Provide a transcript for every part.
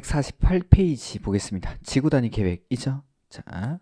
148페이지 보겠습니다. 지구 단위 계획이죠. 자,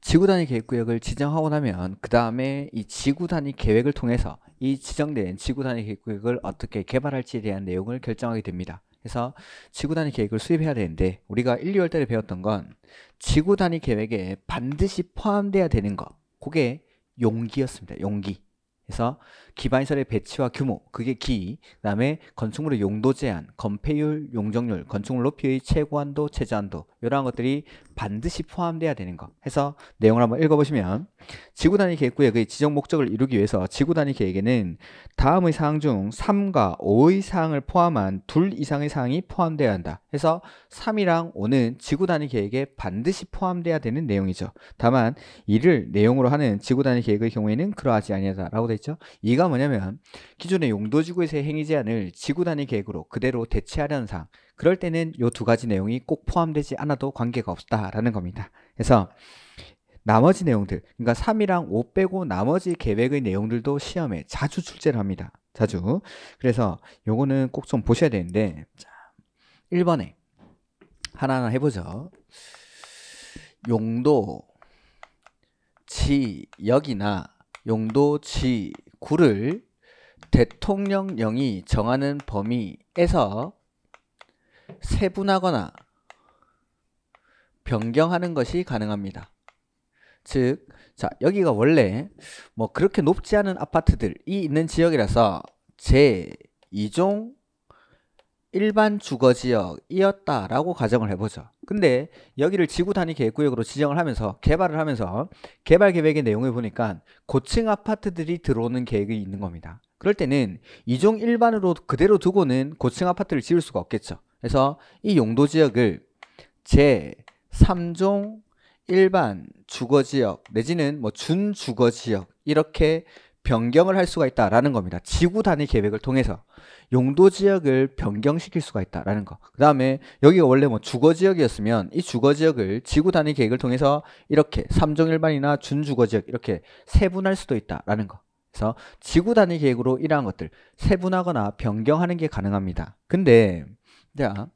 지구 단위 계획구역을 지정하고 나면 그 다음에 이 지구 단위 계획을 통해서 이 지정된 지구 단위 계획구역을 어떻게 개발할지에 대한 내용을 결정하게 됩니다. 그래서 지구 단위 계획을 수립해야 되는데 우리가 1, 2월 달에 배웠던 건 지구 단위 계획에 반드시 포함돼야 되는 것 그게 용기였습니다. 용기. 그래서 기반시설의 배치와 규모, 그게 기, 그 다음에 건축물의 용도 제한, 건폐율, 용적률, 건축물 높이의 최고한도, 최저한도 이러한 것들이 반드시 포함돼야 되는 거 해서 내용을 한번 읽어보시면 지구단위 계획구의 지정 목적을 이루기 위해서 지구단위 계획에는 다음의 사항 중 3과 5의 사항을 포함한 둘 이상의 사항이 포함돼야 한다 해서 3이랑 5는 지구단위 계획에 반드시 포함돼야 되는 내용이죠 다만 이를 내용으로 하는 지구단위 계획의 경우에는 그러하지 아니하다라고 되어 있죠 이가 다음 뭐냐면 기존의 용도지구에서의 행위 제한을 지구 단위 계획으로 그대로 대체하려는 상 그럴 때는 이두 가지 내용이 꼭 포함되지 않아도 관계가 없다라는 겁니다. 그래서 나머지 내용들 그러니까 3이랑 5 빼고 나머지 계획의 내용들도 시험에 자주 출제를 합니다. 자주 그래서 요거는 꼭 좀 보셔야 되는데 자, 1번에 하나하나 해보죠. 용도 지역이나 용도 지 9를 대통령령이 정하는 범위에서 세분하거나 변경하는 것이 가능합니다. 즉, 자, 여기가 원래 뭐 그렇게 높지 않은 아파트들이 있는 지역이라서 제2종 일반 주거 지역이었다라고 가정을 해보죠. 근데 여기를 지구 단위 계획구역으로 지정을 하면서 개발을 하면서 개발 계획의 내용을 보니까 고층 아파트들이 들어오는 계획이 있는 겁니다. 그럴 때는 이종 일반으로 그대로 두고는 고층 아파트를 지을 수가 없겠죠. 그래서 이 용도 지역을 제3종 일반 주거 지역 내지는 뭐 준주거 지역 이렇게 변경을 할 수가 있다라는 겁니다. 지구 단위 계획을 통해서 용도 지역을 변경시킬 수가 있다라는 거. 그다음에 여기가 원래 뭐 주거 지역이었으면 이 주거 지역을 지구 단위 계획을 통해서 이렇게 삼종 일반이나 준주거 지역 이렇게 세분할 수도 있다라는 거. 그래서 지구 단위 계획으로 이러한 것들 세분하거나 변경하는 게 가능합니다. 근데 자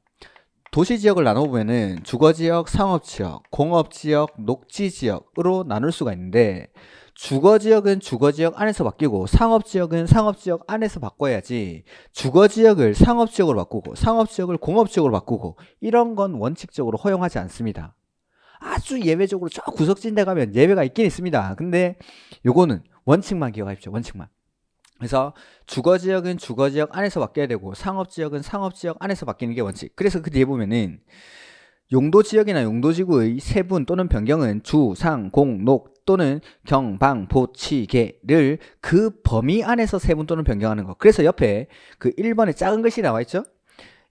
도시 지역을 나눠보면은 주거 지역, 상업 지역, 공업 지역, 녹지 지역으로 나눌 수가 있는데 주거 지역은 주거 지역 안에서 바뀌고 상업 지역은 상업 지역 안에서 바꿔야지 주거 지역을 상업 지역으로 바꾸고 상업 지역을 공업 지역으로 바꾸고 이런 건 원칙적으로 허용하지 않습니다. 아주 예외적으로 저 구석진 데 가면 예외가 있긴 있습니다. 근데 요거는 원칙만 기억하십시오. 원칙만. 그래서 주거 지역은 주거 지역 안에서 바뀌어야 되고 상업 지역은 상업 지역 안에서 바뀌는 게 원칙. 그래서 그 뒤에 보면은 용도 지역이나 용도 지구의 세분 또는 변경은 주, 상, 공, 녹 또는 경, 방, 보, 치, 계를 그 범위 안에서 세분 또는 변경하는 것. 그래서 옆에 그 1번에 작은 글씨 나와 있죠?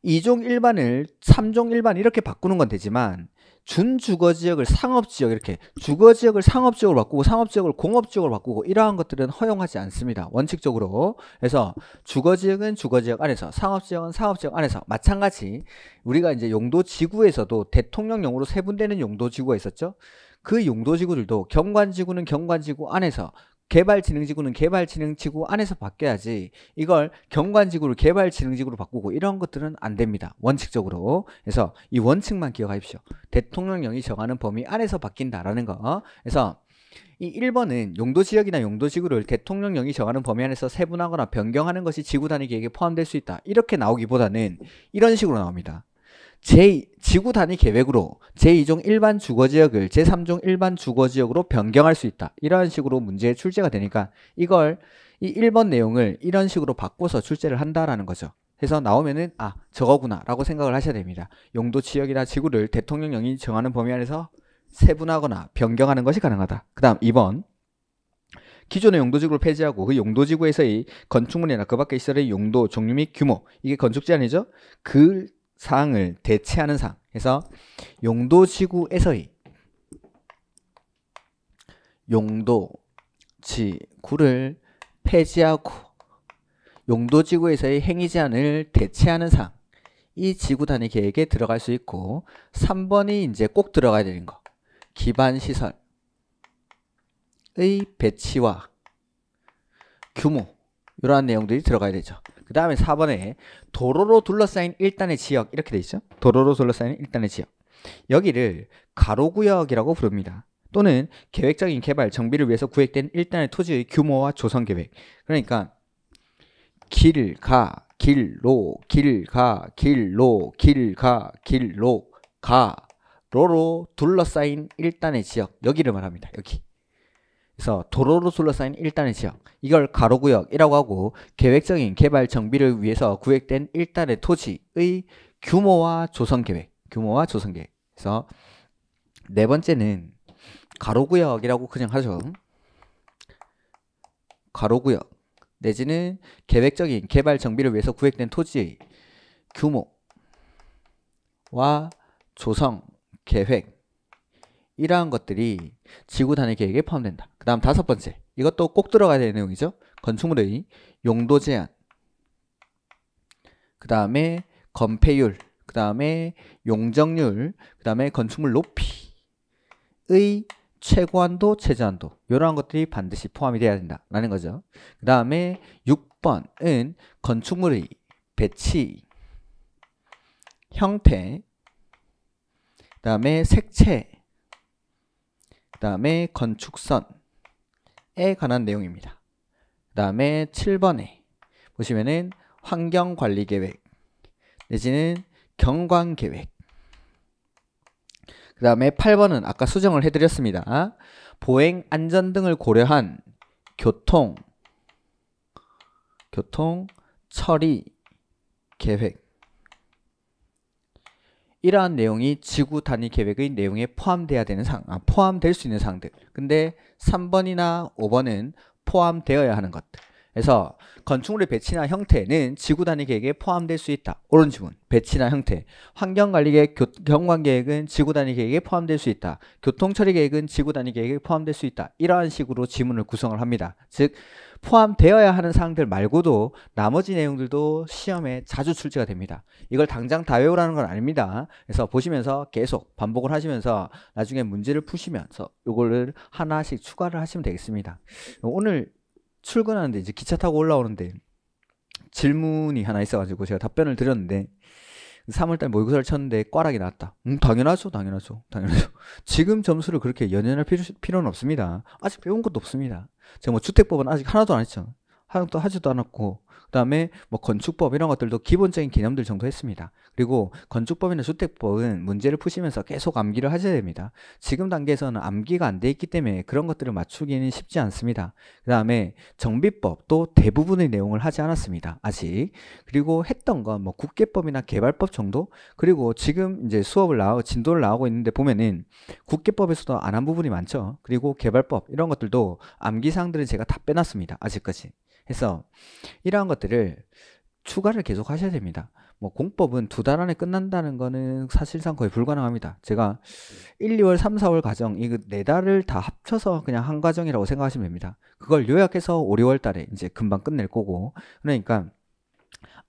2종 일반을 3종 일반 이렇게 바꾸는 건 되지만 준주거 지역을 상업 지역 이렇게 주거 지역을 상업 지역으로 바꾸고 상업 지역을 공업 지역으로 바꾸고 이러한 것들은 허용하지 않습니다. 원칙적으로. 그래서 주거 지역은 주거 지역 안에서 상업 지역은 상업 지역 안에서 마찬가지 우리가 이제 용도 지구에서도 대통령용으로 세분되는 용도 지구가 있었죠. 그 용도 지구들도 경관 지구는 경관 지구 안에서 개발진흥지구는 개발진흥지구 안에서 바뀌어야지 이걸 경관지구를 개발진흥지구로 바꾸고 이런 것들은 안 됩니다. 원칙적으로. 그래서 이 원칙만 기억하십시오. 대통령령이 정하는 범위 안에서 바뀐다라는 거. 그래서 이 1번은 용도지역이나 용도지구를 대통령령이 정하는 범위 안에서 세분하거나 변경하는 것이 지구단위 계획에 포함될 수 있다. 이렇게 나오기보다는 이런 식으로 나옵니다. 제 지구 단위 계획으로 제2종 일반 주거 지역을 제3종 일반 주거 지역으로 변경할 수 있다. 이런 식으로 문제에 출제가 되니까 이걸 이 1번 내용을 이런 식으로 바꿔서 출제를 한다라는 거죠. 해서 나오면은 아 저거구나라고 생각을 하셔야 됩니다. 용도 지역이나 지구를 대통령령이 정하는 범위 안에서 세분하거나 변경하는 것이 가능하다. 그 다음 2번 기존의 용도지구를 폐지하고 그 용도지구에서의 건축물이나 그 밖의 시설의 용도, 종류 및 규모 이게 건축 제한이죠. 그 사항을 대체하는 사항. 그래서 용도 지구에서의 용도 지구를 폐지하고 용도 지구에서의 행위 제한을 대체하는 사항. 이 지구 단위 계획에 들어갈 수 있고 3번이 이제 꼭 들어가야 되는 거. 기반 시설의 배치와 규모 이러한 내용들이 들어가야 되죠. 그 다음에 4번에 도로로 둘러싸인 1단의 지역 이렇게 돼 있죠. 도로로 둘러싸인 1단의 지역. 여기를 가로구역이라고 부릅니다. 또는 계획적인 개발 정비를 위해서 구획된 1단의 토지의 규모와 조성 계획. 그러니까 길, 가, 길로, 길, 가, 길로, 길, 가, 길로, 가, 로로 둘러싸인 1단의 지역. 여기를 말합니다. 여기. 그래서 도로로 둘러싸인 일단의 지역 이걸 가로구역이라고 하고 계획적인 개발 정비를 위해서 구획된 일단의 토지의 규모와 조성계획 규모와 조성계획 그래서 네 번째는 가로구역이라고 그냥 하죠 가로구역 내지는 계획적인 개발 정비를 위해서 구획된 토지의 규모와 조성 계획 이러한 것들이 지구 단위 계획에 포함된다. 그 다음 다섯 번째. 이것도 꼭 들어가야 되는 내용이죠. 건축물의 용도 제한. 그 다음에 건폐율. 그 다음에 용적률. 그 다음에 건축물 높이의 최고한도, 최저한도 이러한 것들이 반드시 포함이 돼야 된다라는 거죠. 그 다음에 6번은 건축물의 배치, 형태, 그 다음에 색채, 그 다음에 건축선에 관한 내용입니다. 그 다음에 7번에 보시면은 환경관리계획 내지는 경관계획 그 다음에 8번은 아까 수정을 해드렸습니다. 보행 안전 등을 고려한 교통 교통 처리 계획 이러한 내용이 지구 단위 계획의 내용에 포함돼야 되는 상, 아, 포함될 수 있는 상항들 근데 3번이나 5번은 포함되어야 하는 것들. 그래서 건축물의 배치나 형태는 지구 단위 계획에 포함될 수 있다. 옳은 지문 배치나 형태. 환경관리 계획, 경관 계획은 지구 단위 계획에 포함될 수 있다. 교통처리 계획은 지구 단위 계획에 포함될 수 있다. 이러한 식으로 지문을 구성을 합니다. 즉 포함되어야 하는 사항들 말고도 나머지 내용들도 시험에 자주 출제가 됩니다. 이걸 당장 다 외우라는 건 아닙니다. 그래서 보시면서 계속 반복을 하시면서 나중에 문제를 푸시면서 이거를 하나씩 추가를 하시면 되겠습니다. 오늘 출근하는데 이제 기차 타고 올라오는데 질문이 하나 있어가지고 제가 답변을 드렸는데 3월달 모의고사를 쳤는데 꽈락이 났다. 음, 당연하죠, 당연하죠, 당연하죠. 지금 점수를 그렇게 연연할 필요, 필요는 없습니다. 아직 배운 것도 없습니다. 제가 뭐 주택법은 아직 하나도 안 했죠. 하나도 하지도 않았고 그다음에 뭐 건축법 이런 것들도 기본적인 개념들 정도 했습니다. 그리고 건축법이나 주택법은 문제를 푸시면서 계속 암기를 하셔야 됩니다. 지금 단계에서는 암기가 안 돼 있기 때문에 그런 것들을 맞추기는 쉽지 않습니다. 그다음에 정비법도 대부분의 내용을 하지 않았습니다. 아직. 그리고 했던 건 뭐 국계법이나 개발법 정도 그리고 지금 이제 수업을 나오 진도를 나오고 있는데 보면은 국계법에서도 안 한 부분이 많죠. 그리고 개발법 이런 것들도 암기사항들은 제가 다 빼놨습니다. 아직까지. 해서 이러한 것들을 추가를 계속 하셔야 됩니다. 뭐 공법은 두 달 안에 끝난다는 거는 사실상 거의 불가능합니다. 제가 1, 2월, 3, 4월 과정 이 네 달을 다 합쳐서 그냥 한 과정이라고 생각하시면 됩니다. 그걸 요약해서 5, 6월 달에 이제 금방 끝낼 거고 그러니까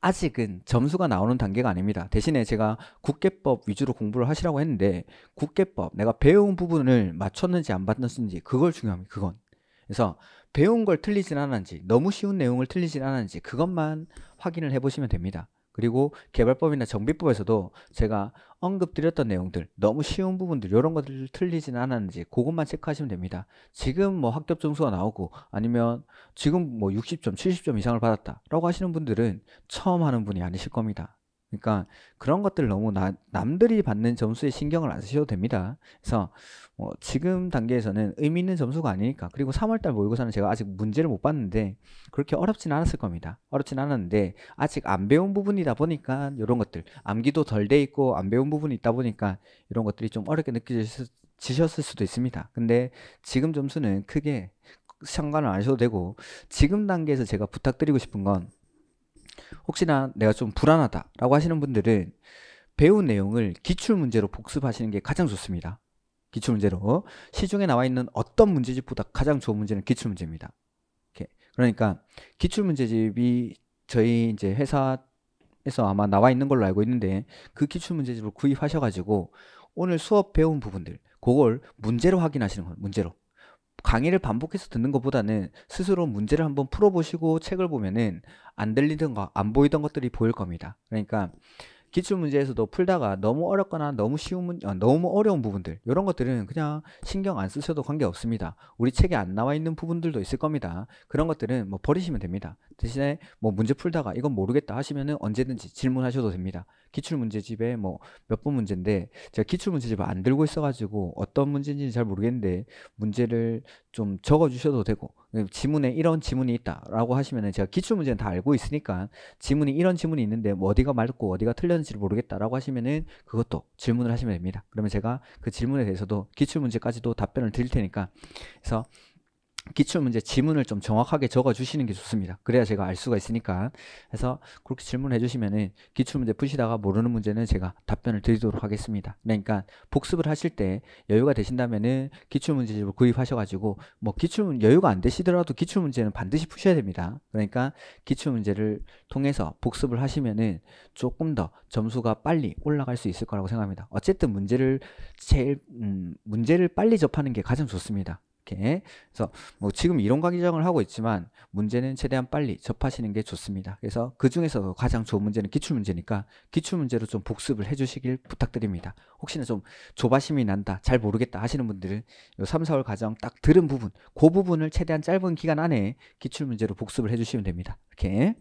아직은 점수가 나오는 단계가 아닙니다. 대신에 제가 국계법 위주로 공부를 하시라고 했는데 국계법 내가 배운 부분을 맞췄는지 안 맞췄는지 그걸 중요합니다. 그건 그래서 배운 걸 틀리진 않았는지 너무 쉬운 내용을 틀리진 않았는지 그것만 확인을 해보시면 됩니다. 그리고 개발법이나 정비법에서도 제가 언급드렸던 내용들 너무 쉬운 부분들 이런 것들 틀리진 않았는지 그것만 체크하시면 됩니다 지금 뭐 합격 점수가 나오고 아니면 지금 뭐 60점 70점 이상을 받았다 라고 하시는 분들은 처음 하는 분이 아니실 겁니다 그러니까 그런 것들 너무 나, 남들이 받는 점수에 신경을 안 쓰셔도 됩니다. 그래서 어, 지금 단계에서는 의미 있는 점수가 아니니까 그리고 3월달 모의고사는 제가 아직 문제를 못 봤는데 그렇게 어렵진 않았을 겁니다. 어렵진 않았는데 아직 안 배운 부분이다 보니까 이런 것들 암기도 덜 돼 있고 안 배운 부분이 있다 보니까 이런 것들이 좀 어렵게 느껴지셨을 수도 있습니다. 근데 지금 점수는 크게 상관을 안 하셔도 되고 지금 단계에서 제가 부탁드리고 싶은 건 혹시나 내가 좀 불안하다라고 하시는 분들은 배운 내용을 기출 문제로 복습하시는 게 가장 좋습니다. 기출 문제로 시중에 나와 있는 어떤 문제집보다 가장 좋은 문제는 기출 문제입니다. 이렇게. 그러니까 기출 문제집이 저희 이제 회사에서 아마 나와 있는 걸로 알고 있는데 그 기출 문제집을 구입하셔가지고 오늘 수업 배운 부분들 그걸 문제로 확인하시는 거예요. 문제로. 강의를 반복해서 듣는 것보다는 스스로 문제를 한번 풀어보시고 책을 보면은 안 들리던 거, 안 보이던 것들이 보일 겁니다. 그러니까 기출 문제에서도 풀다가 너무 어렵거나 너무 쉬운 문, 어, 너무 어려운 부분들 이런 것들은 그냥 신경 안 쓰셔도 관계 없습니다. 우리 책에 안 나와 있는 부분들도 있을 겁니다. 그런 것들은 뭐 버리시면 됩니다. 대신에 뭐 문제 풀다가 이건 모르겠다 하시면은 언제든지 질문하셔도 됩니다. 기출 문제집에 뭐 몇 번 문제인데 제가 기출 문제집을 안 들고 있어가지고 어떤 문제인지 잘 모르겠는데 문제를 좀 적어주셔도 되고 음 지문에 이런 지문이 있다라고 하시면은 제가 기출 문제는 다 알고 있으니까 지문이 이런 지문이 있는데 뭐 어디가 맞고 어디가 틀렸는지를 모르겠다라고 하시면은 그것도 질문을 하시면 됩니다. 그러면 제가 그 질문에 대해서도 기출 문제까지도 답변을 드릴 테니까 그래서 기출문제 지문을 좀 정확하게 적어주시는 게 좋습니다. 그래야 제가 알 수가 있으니까. 그래서 그렇게 질문해 주시면은 기출문제 푸시다가 모르는 문제는 제가 답변을 드리도록 하겠습니다. 네, 그러니까 복습을 하실 때 여유가 되신다면은 기출문제집을 구입하셔가지고 뭐 기출 여유가 안 되시더라도 기출문제는 반드시 푸셔야 됩니다. 그러니까 기출문제를 통해서 복습을 하시면은 조금 더 점수가 빨리 올라갈 수 있을 거라고 생각합니다. 어쨌든 문제를 제일 음, 문제를 빨리 접하는 게 가장 좋습니다. 이렇게. 그래서 뭐 지금 이론과 기정을 하고 있지만 문제는 최대한 빨리 접하시는 게 좋습니다. 그래서 그 중에서 가장 좋은 문제는 기출 문제니까 기출 문제로 좀 복습을 해주시길 부탁드립니다. 혹시나 좀 조바심이 난다, 잘 모르겠다 하시는 분들은 3, 4월 과정 딱 들은 부분, 그 부분을 최대한 짧은 기간 안에 기출 문제로 복습을 해주시면 됩니다. 이렇게.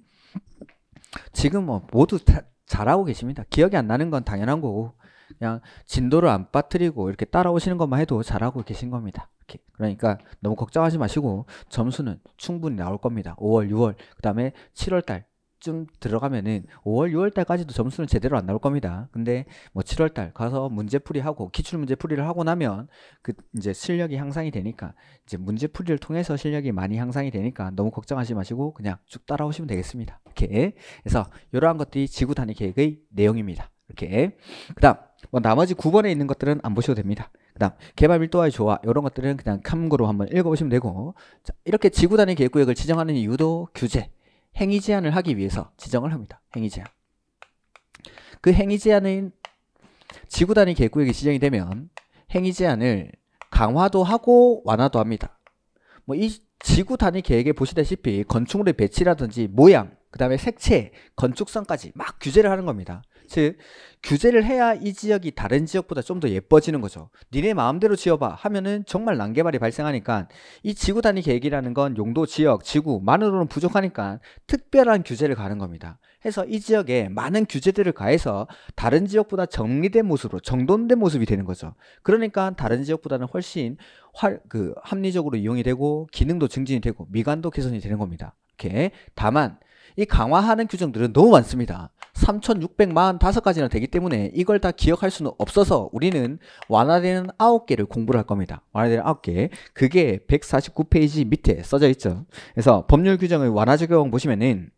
지금 뭐 모두 다 잘하고 계십니다. 기억이 안 나는 건 당연한 거고 그냥 진도를 안 빠뜨리고 이렇게 따라오시는 것만 해도 잘하고 계신 겁니다. 이렇게. 그러니까 너무 걱정하지 마시고 점수는 충분히 나올 겁니다. 5월, 6월, 그 다음에 7월 달쯤 들어가면은 5월, 6월 달까지도 점수는 제대로 안 나올 겁니다. 근데 뭐 7월 달 가서 문제풀이 하고 기출 문제풀이를 하고 나면 그 이제 실력이 향상이 되니까 이제 문제풀이를 통해서 실력이 많이 향상이 되니까 너무 걱정하지 마시고 그냥 쭉 따라오시면 되겠습니다. 이렇게. 그래서 이러한 것들이 지구 단위 계획의 내용입니다. 이렇게. 그다음 뭐 나머지 9번에 있는 것들은 안 보셔도 됩니다. 그다음 개발 밀도와의 조화 이런 것들은 그냥 참고로 한번 읽어보시면 되고 자, 이렇게 지구 단위 계획구역을 지정하는 이유도 규제, 행위 제한을 하기 위해서 지정을 합니다. 행위 제한. 그 행위 제한은 지구 단위 계획구역이 지정이 되면 행위 제한을 강화도 하고 완화도 합니다. 뭐 이 지구 단위 계획에 보시다시피 건축물의 배치라든지 모양, 그 다음에 색채, 건축성까지 막 규제를 하는 겁니다. 즉 규제를 해야 이 지역이 다른 지역보다 좀 더 예뻐지는 거죠. 니네 마음대로 지어봐 하면은 정말 난개발이 발생하니까 이 지구 단위 계획이라는 건 용도 지역 지구만으로는 부족하니까 특별한 규제를 가는 겁니다. 해서 이 지역에 많은 규제들을 가해서 다른 지역보다 정리된 모습으로 정돈된 모습이 되는 거죠. 그러니까 다른 지역보다는 훨씬 활, 그 합리적으로 이용이 되고 기능도 증진이 되고 미관도 개선이 되는 겁니다. 이렇게 다만 이 강화하는 규정들은 너무 많습니다. 3645가지나 되기 때문에 이걸 다 기억할 수는 없어서 우리는 완화되는 9개를 공부를 할 겁니다. 완화되는 9개. 그게 149페이지 밑에 써져 있죠. 그래서 법률 규정의 완화 적용 보시면은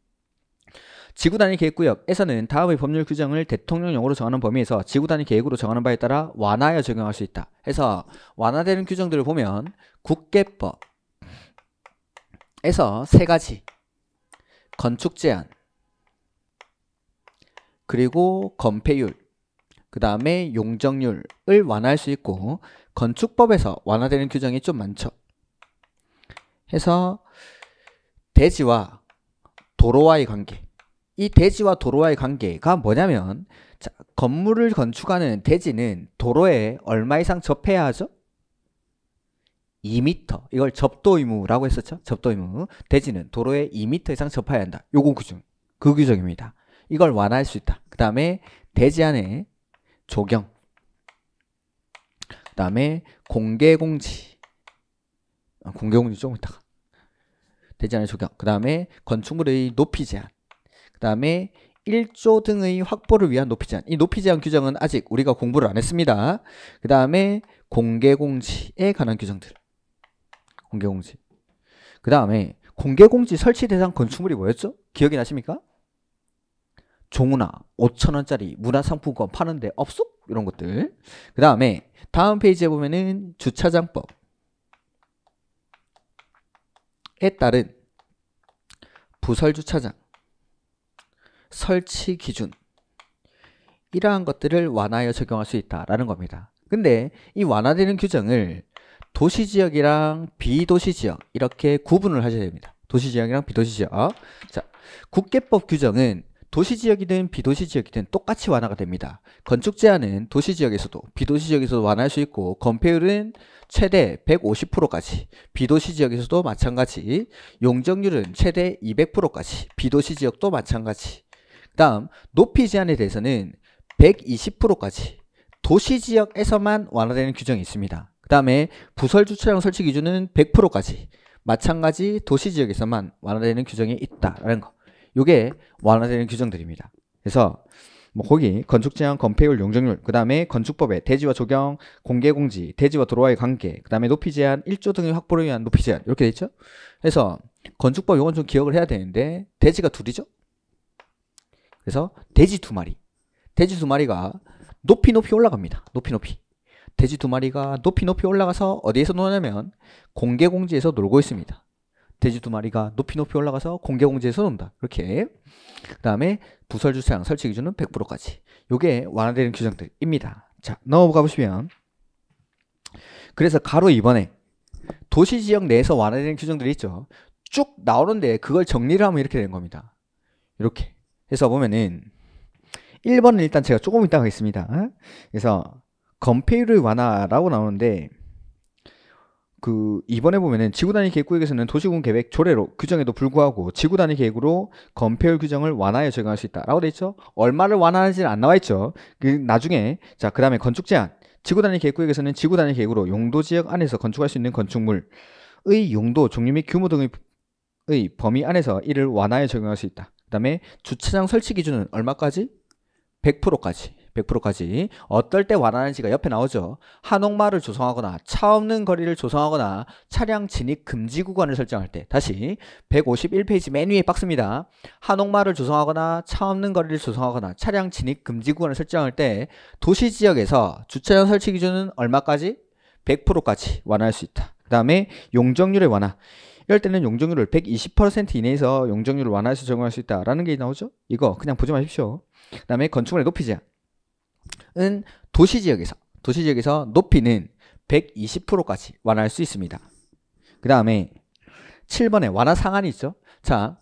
지구 단위 계획구역에서는 다음의 법률 규정을 대통령령으로 정하는 범위에서 지구 단위 계획으로 정하는 바에 따라 완화하여 적용할 수 있다. 해서 완화되는 규정들을 보면 국계법에서 세 가지 건축 제한 그리고 건폐율 그 다음에 용적률을 완화할 수 있고 건축법에서 완화되는 규정이 좀 많죠. 해서 대지와 도로와의 관계 이 대지와 도로와의 관계가 뭐냐면 자, 건물을 건축하는 대지는 도로에 얼마 이상 접해야 하죠? 2m 이걸 접도 의무라고 했었죠. 접도 의무. 대지는 도로에 2m 이상 접해야 한다. 요건 규정. 그 규정입니다. 이걸 완화할 수 있다. 그 다음에 대지 안에 조경 그 다음에 공개공지 아, 공개공지 조금 있다가 대지 안에 조경 그 다음에 건축물의 높이 제한 그 다음에 1조 등의 확보를 위한 높이 제한 이 높이 제한 규정은 아직 우리가 공부를 안 했습니다. 그 다음에 공개공지에 관한 규정들 공개공지. 그 다음에 공개공지 설치 대상 건축물이 뭐였죠? 기억이 나십니까? 종우나 5천원짜리 문화상품권 파는데 없소? 이런 것들. 그 다음에 다음 페이지에 보면은 주차장법에 따른 부설주차장 설치 기준 이러한 것들을 완화하여 적용할 수 있다라는 겁니다. 근데 이 완화되는 규정을 도시 지역이랑 비도시 지역 이렇게 구분을 하셔야 됩니다. 도시 지역이랑 비도시 지역. 자, 국계법 규정은 도시 지역이든 비도시 지역이든 똑같이 완화가 됩니다. 건축 제한은 도시 지역에서도 비도시 지역에서도 완화할 수 있고 건폐율은 최대 150%까지 비도시 지역에서도 마찬가지 용적률은 최대 200%까지 비도시 지역도 마찬가지 그 다음 높이 제한에 대해서는 120%까지 도시 지역에서만 완화되는 규정이 있습니다. 그 다음에 부설 주차장 설치 기준은 100%까지 마찬가지 도시 지역에서만 완화되는 규정이 있다라는 거. 요게 완화되는 규정들입니다. 그래서 뭐 거기 건축 제한 건폐율 용적률 그다음에 건축법의 대지와 조경 공개 공지 대지와 도로와의 관계 그다음에 높이 제한 1조 등의 확보를 위한 높이 제한 이렇게 돼 있죠. 그래서 건축법 요건 좀 기억을 해야 되는데 대지가 둘이죠. 그래서 대지 두 마리. 대지 두 마리가 높이 높이 올라갑니다. 높이 높이. 돼지 두 마리가 높이 높이 올라가서 어디에서 노냐면 공개공지에서 놀고 있습니다. 돼지 두 마리가 높이 높이 올라가서 공개공지에서 논다. 이렇게. 그 다음에 부설주차장 설치 기준은 100%까지. 요게 완화되는 규정들입니다. 자, 넘어가 보시면 그래서 가로 이번에 도시 지역 내에서 완화되는 규정들이 있죠. 쭉 나오는데 그걸 정리를 하면 이렇게 되는 겁니다. 이렇게 해서 보면은 1번은 일단 제가 조금 이따 가겠습니다. 어? 그래서 건폐율을 완화라고 나오는데 그 이번에 보면은 지구단위 계획 구역에서는 도시군 계획 조례로 규정에도 불구하고 지구단위 계획으로 건폐율 규정을 완화해 적용할 수 있다라고 돼 있죠. 얼마를 완화하는지는 안 나와 있죠. 그 나중에 자 그다음에 건축 제한 지구단위 계획 구역에서는 지구단위 계획으로 용도 지역 안에서 건축할 수 있는 건축물의 용도 종류 및 규모 등의 범위 안에서 이를 완화해 적용할 수 있다. 그다음에 주차장 설치 기준은 얼마까지? 100%까지. 100%까지 어떨 때 완화하는지가 옆에 나오죠. 한옥마을을 조성하거나 차 없는 거리를 조성하거나 차량 진입 금지 구간을 설정할 때 다시 151페이지 맨 위에 박스입니다. 한옥마을을 조성하거나 차 없는 거리를 조성하거나 차량 진입 금지 구간을 설정할 때 도시 지역에서 주차장 설치 기준은 얼마까지? 100%까지 완화할 수 있다. 그 다음에 용적률의 완화. 이럴 때는 용적률을 120% 이내에서 용적률을 완화해서 적용할 수 있다라는 게 나오죠. 이거 그냥 보지 마십시오. 그다음에 건축물의 높이 제한. 도시 지역에서 도시 지역에서 높이는 120%까지 완화할 수 있습니다. 그 다음에 7번에 완화 상한이 있죠. 자,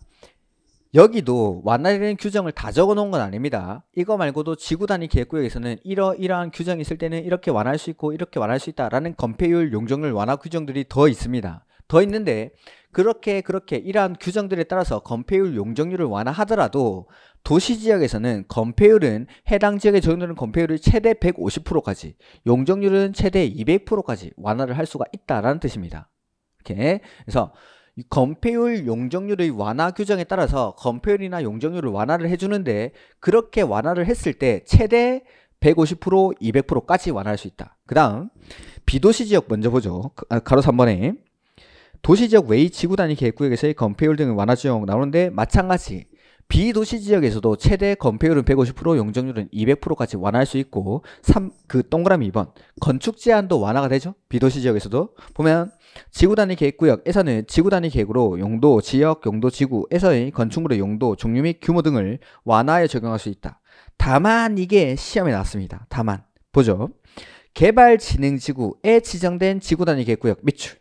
여기도 완화되는 규정을 다 적어 놓은 건 아닙니다. 이거 말고도 지구 단위 계획구역에서는 이러이러한 규정이 있을 때는 이렇게 완화할 수 있고 이렇게 완화할 수 있다라는 건폐율 용적률 완화 규정들이 더 있습니다. 더 있는데 그렇게 그렇게 이러한 규정들에 따라서 건폐율 용적률을 완화하더라도 도시 지역에서는 건폐율은 해당 지역에 적용되는 건폐율이 최대 150%까지, 용적률은 최대 200%까지 완화를 할 수가 있다라는 뜻입니다. 이렇게 그래서 건폐율 용적률의 완화 규정에 따라서 건폐율이나 용적률을 완화를 해주는데 그렇게 완화를 했을 때 최대 150% 200%까지 완화할 수 있다. 그 다음 비도시 지역 먼저 보죠. 아, 가로 3번에 도시 지역 외의 지구단위 계획구역에서의 건폐율 등의 완화 적용 나오는데 마찬가지 비도시 지역에서도 최대 건폐율은 150% 용적률은 200%까지 완화할 수 있고 3그 동그라미 2번 건축 제한도 완화가 되죠. 비도시 지역에서도 보면 지구 단위 계획 구역에서는 지구 단위 계획으로 용도, 지역, 용도, 지구에서의 건축물의 용도, 종류 및 규모 등을 완화에 적용할 수 있다. 다만 이게 시험에 나왔습니다. 다만 보죠. 개발진흥지구에 지정된 지구 단위 계획 구역 밑줄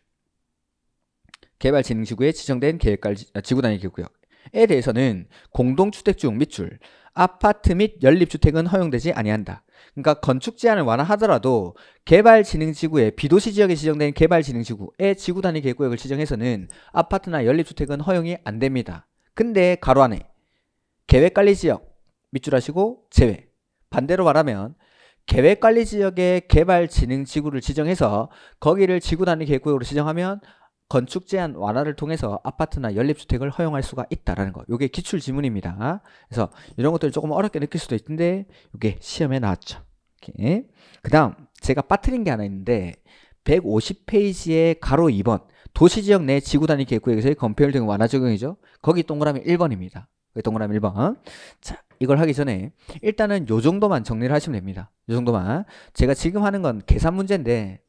개발진흥지구에 지정된 계획 아, 지구 단위 계획 구역 에 대해서는 공동주택중 밑줄 아파트 및 연립주택은 허용되지 아니한다. 그러니까 건축 제한을 완화하더라도 개발진흥지구에 비도시 지역에 지정된 개발진흥지구에 지구 단위 계획구역을 지정해서는 아파트나 연립주택은 허용이 안 됩니다. 근데 가로 안에 계획관리지역 밑줄 하시고 제외. 반대로 말하면 계획관리지역에 개발진흥지구를 지정해서 거기를 지구 단위 계획구역으로 지정하면 건축 제한 완화를 통해서 아파트나 연립주택을 허용할 수가 있다라는 거. 요게 기출 지문입니다. 그래서 이런 것들을 조금 어렵게 느낄 수도 있는데 요게 시험에 나왔죠. 그다음 제가 빠뜨린 게 하나 있는데 150페이지에 가로 2번 도시지역 내 지구단위 계획구역에서의 건폐율 등 완화 적용이죠. 거기 동그라미 1번입니다. 동그라미 1번. 자, 이걸 하기 전에 일단은 요 정도만 정리를 하시면 됩니다. 요 정도만. 제가 지금 하는 건 계산 문제인데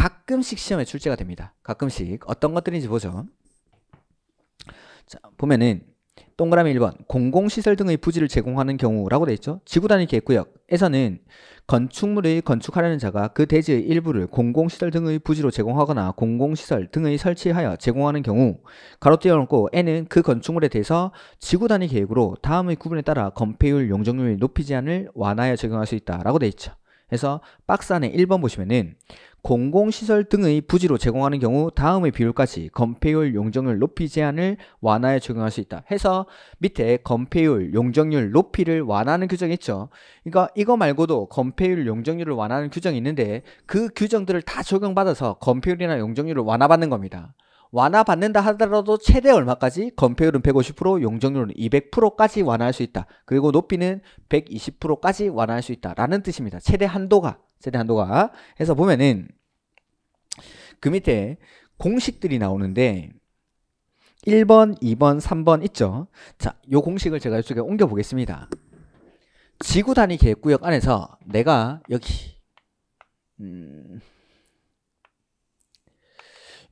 가끔씩 시험에 출제가 됩니다. 가끔씩 어떤 것들인지 보죠. 자, 보면은 동그라미 1번 공공시설 등의 부지를 제공하는 경우라고 되어 있죠. 지구단위 계획구역에서는 건축물의 건축하려는 자가 그 대지의 일부를 공공시설 등의 부지로 제공하거나 공공시설 등의 설치하여 제공하는 경우 가로 띄어놓고 N은 그 건축물에 대해서 지구단위 계획으로 다음의 구분에 따라 건폐율, 용적률 높이 제한을 완화하여 적용할 수 있다라고 되어 있죠. 그래서 박스 안에 1번 보시면은 공공시설 등의 부지로 제공하는 경우 다음의 비율까지 건폐율 용적률 높이 제한을 완화에 적용할 수 있다 해서 밑에 건폐율 용적률 높이를 완화하는 규정이 있죠 그러니까 이거 말고도 건폐율 용적률을 완화하는 규정이 있는데 그 규정들을 다 적용받아서 건폐율이나 용적률을 완화받는 겁니다 완화받는다 하더라도 최대 얼마까지 건폐율은 150% 용적률은 200%까지 완화할 수 있다 그리고 높이는 120%까지 완화할 수 있다 라는 뜻입니다 최대 한도가 세대 한도가 해서 보면은 그 밑에 공식들이 나오는데 1번, 2번, 3번 있죠? 자, 요 공식을 제가 이쪽에 옮겨 보겠습니다. 지구 단위 계획구역 안에서 내가 여기 음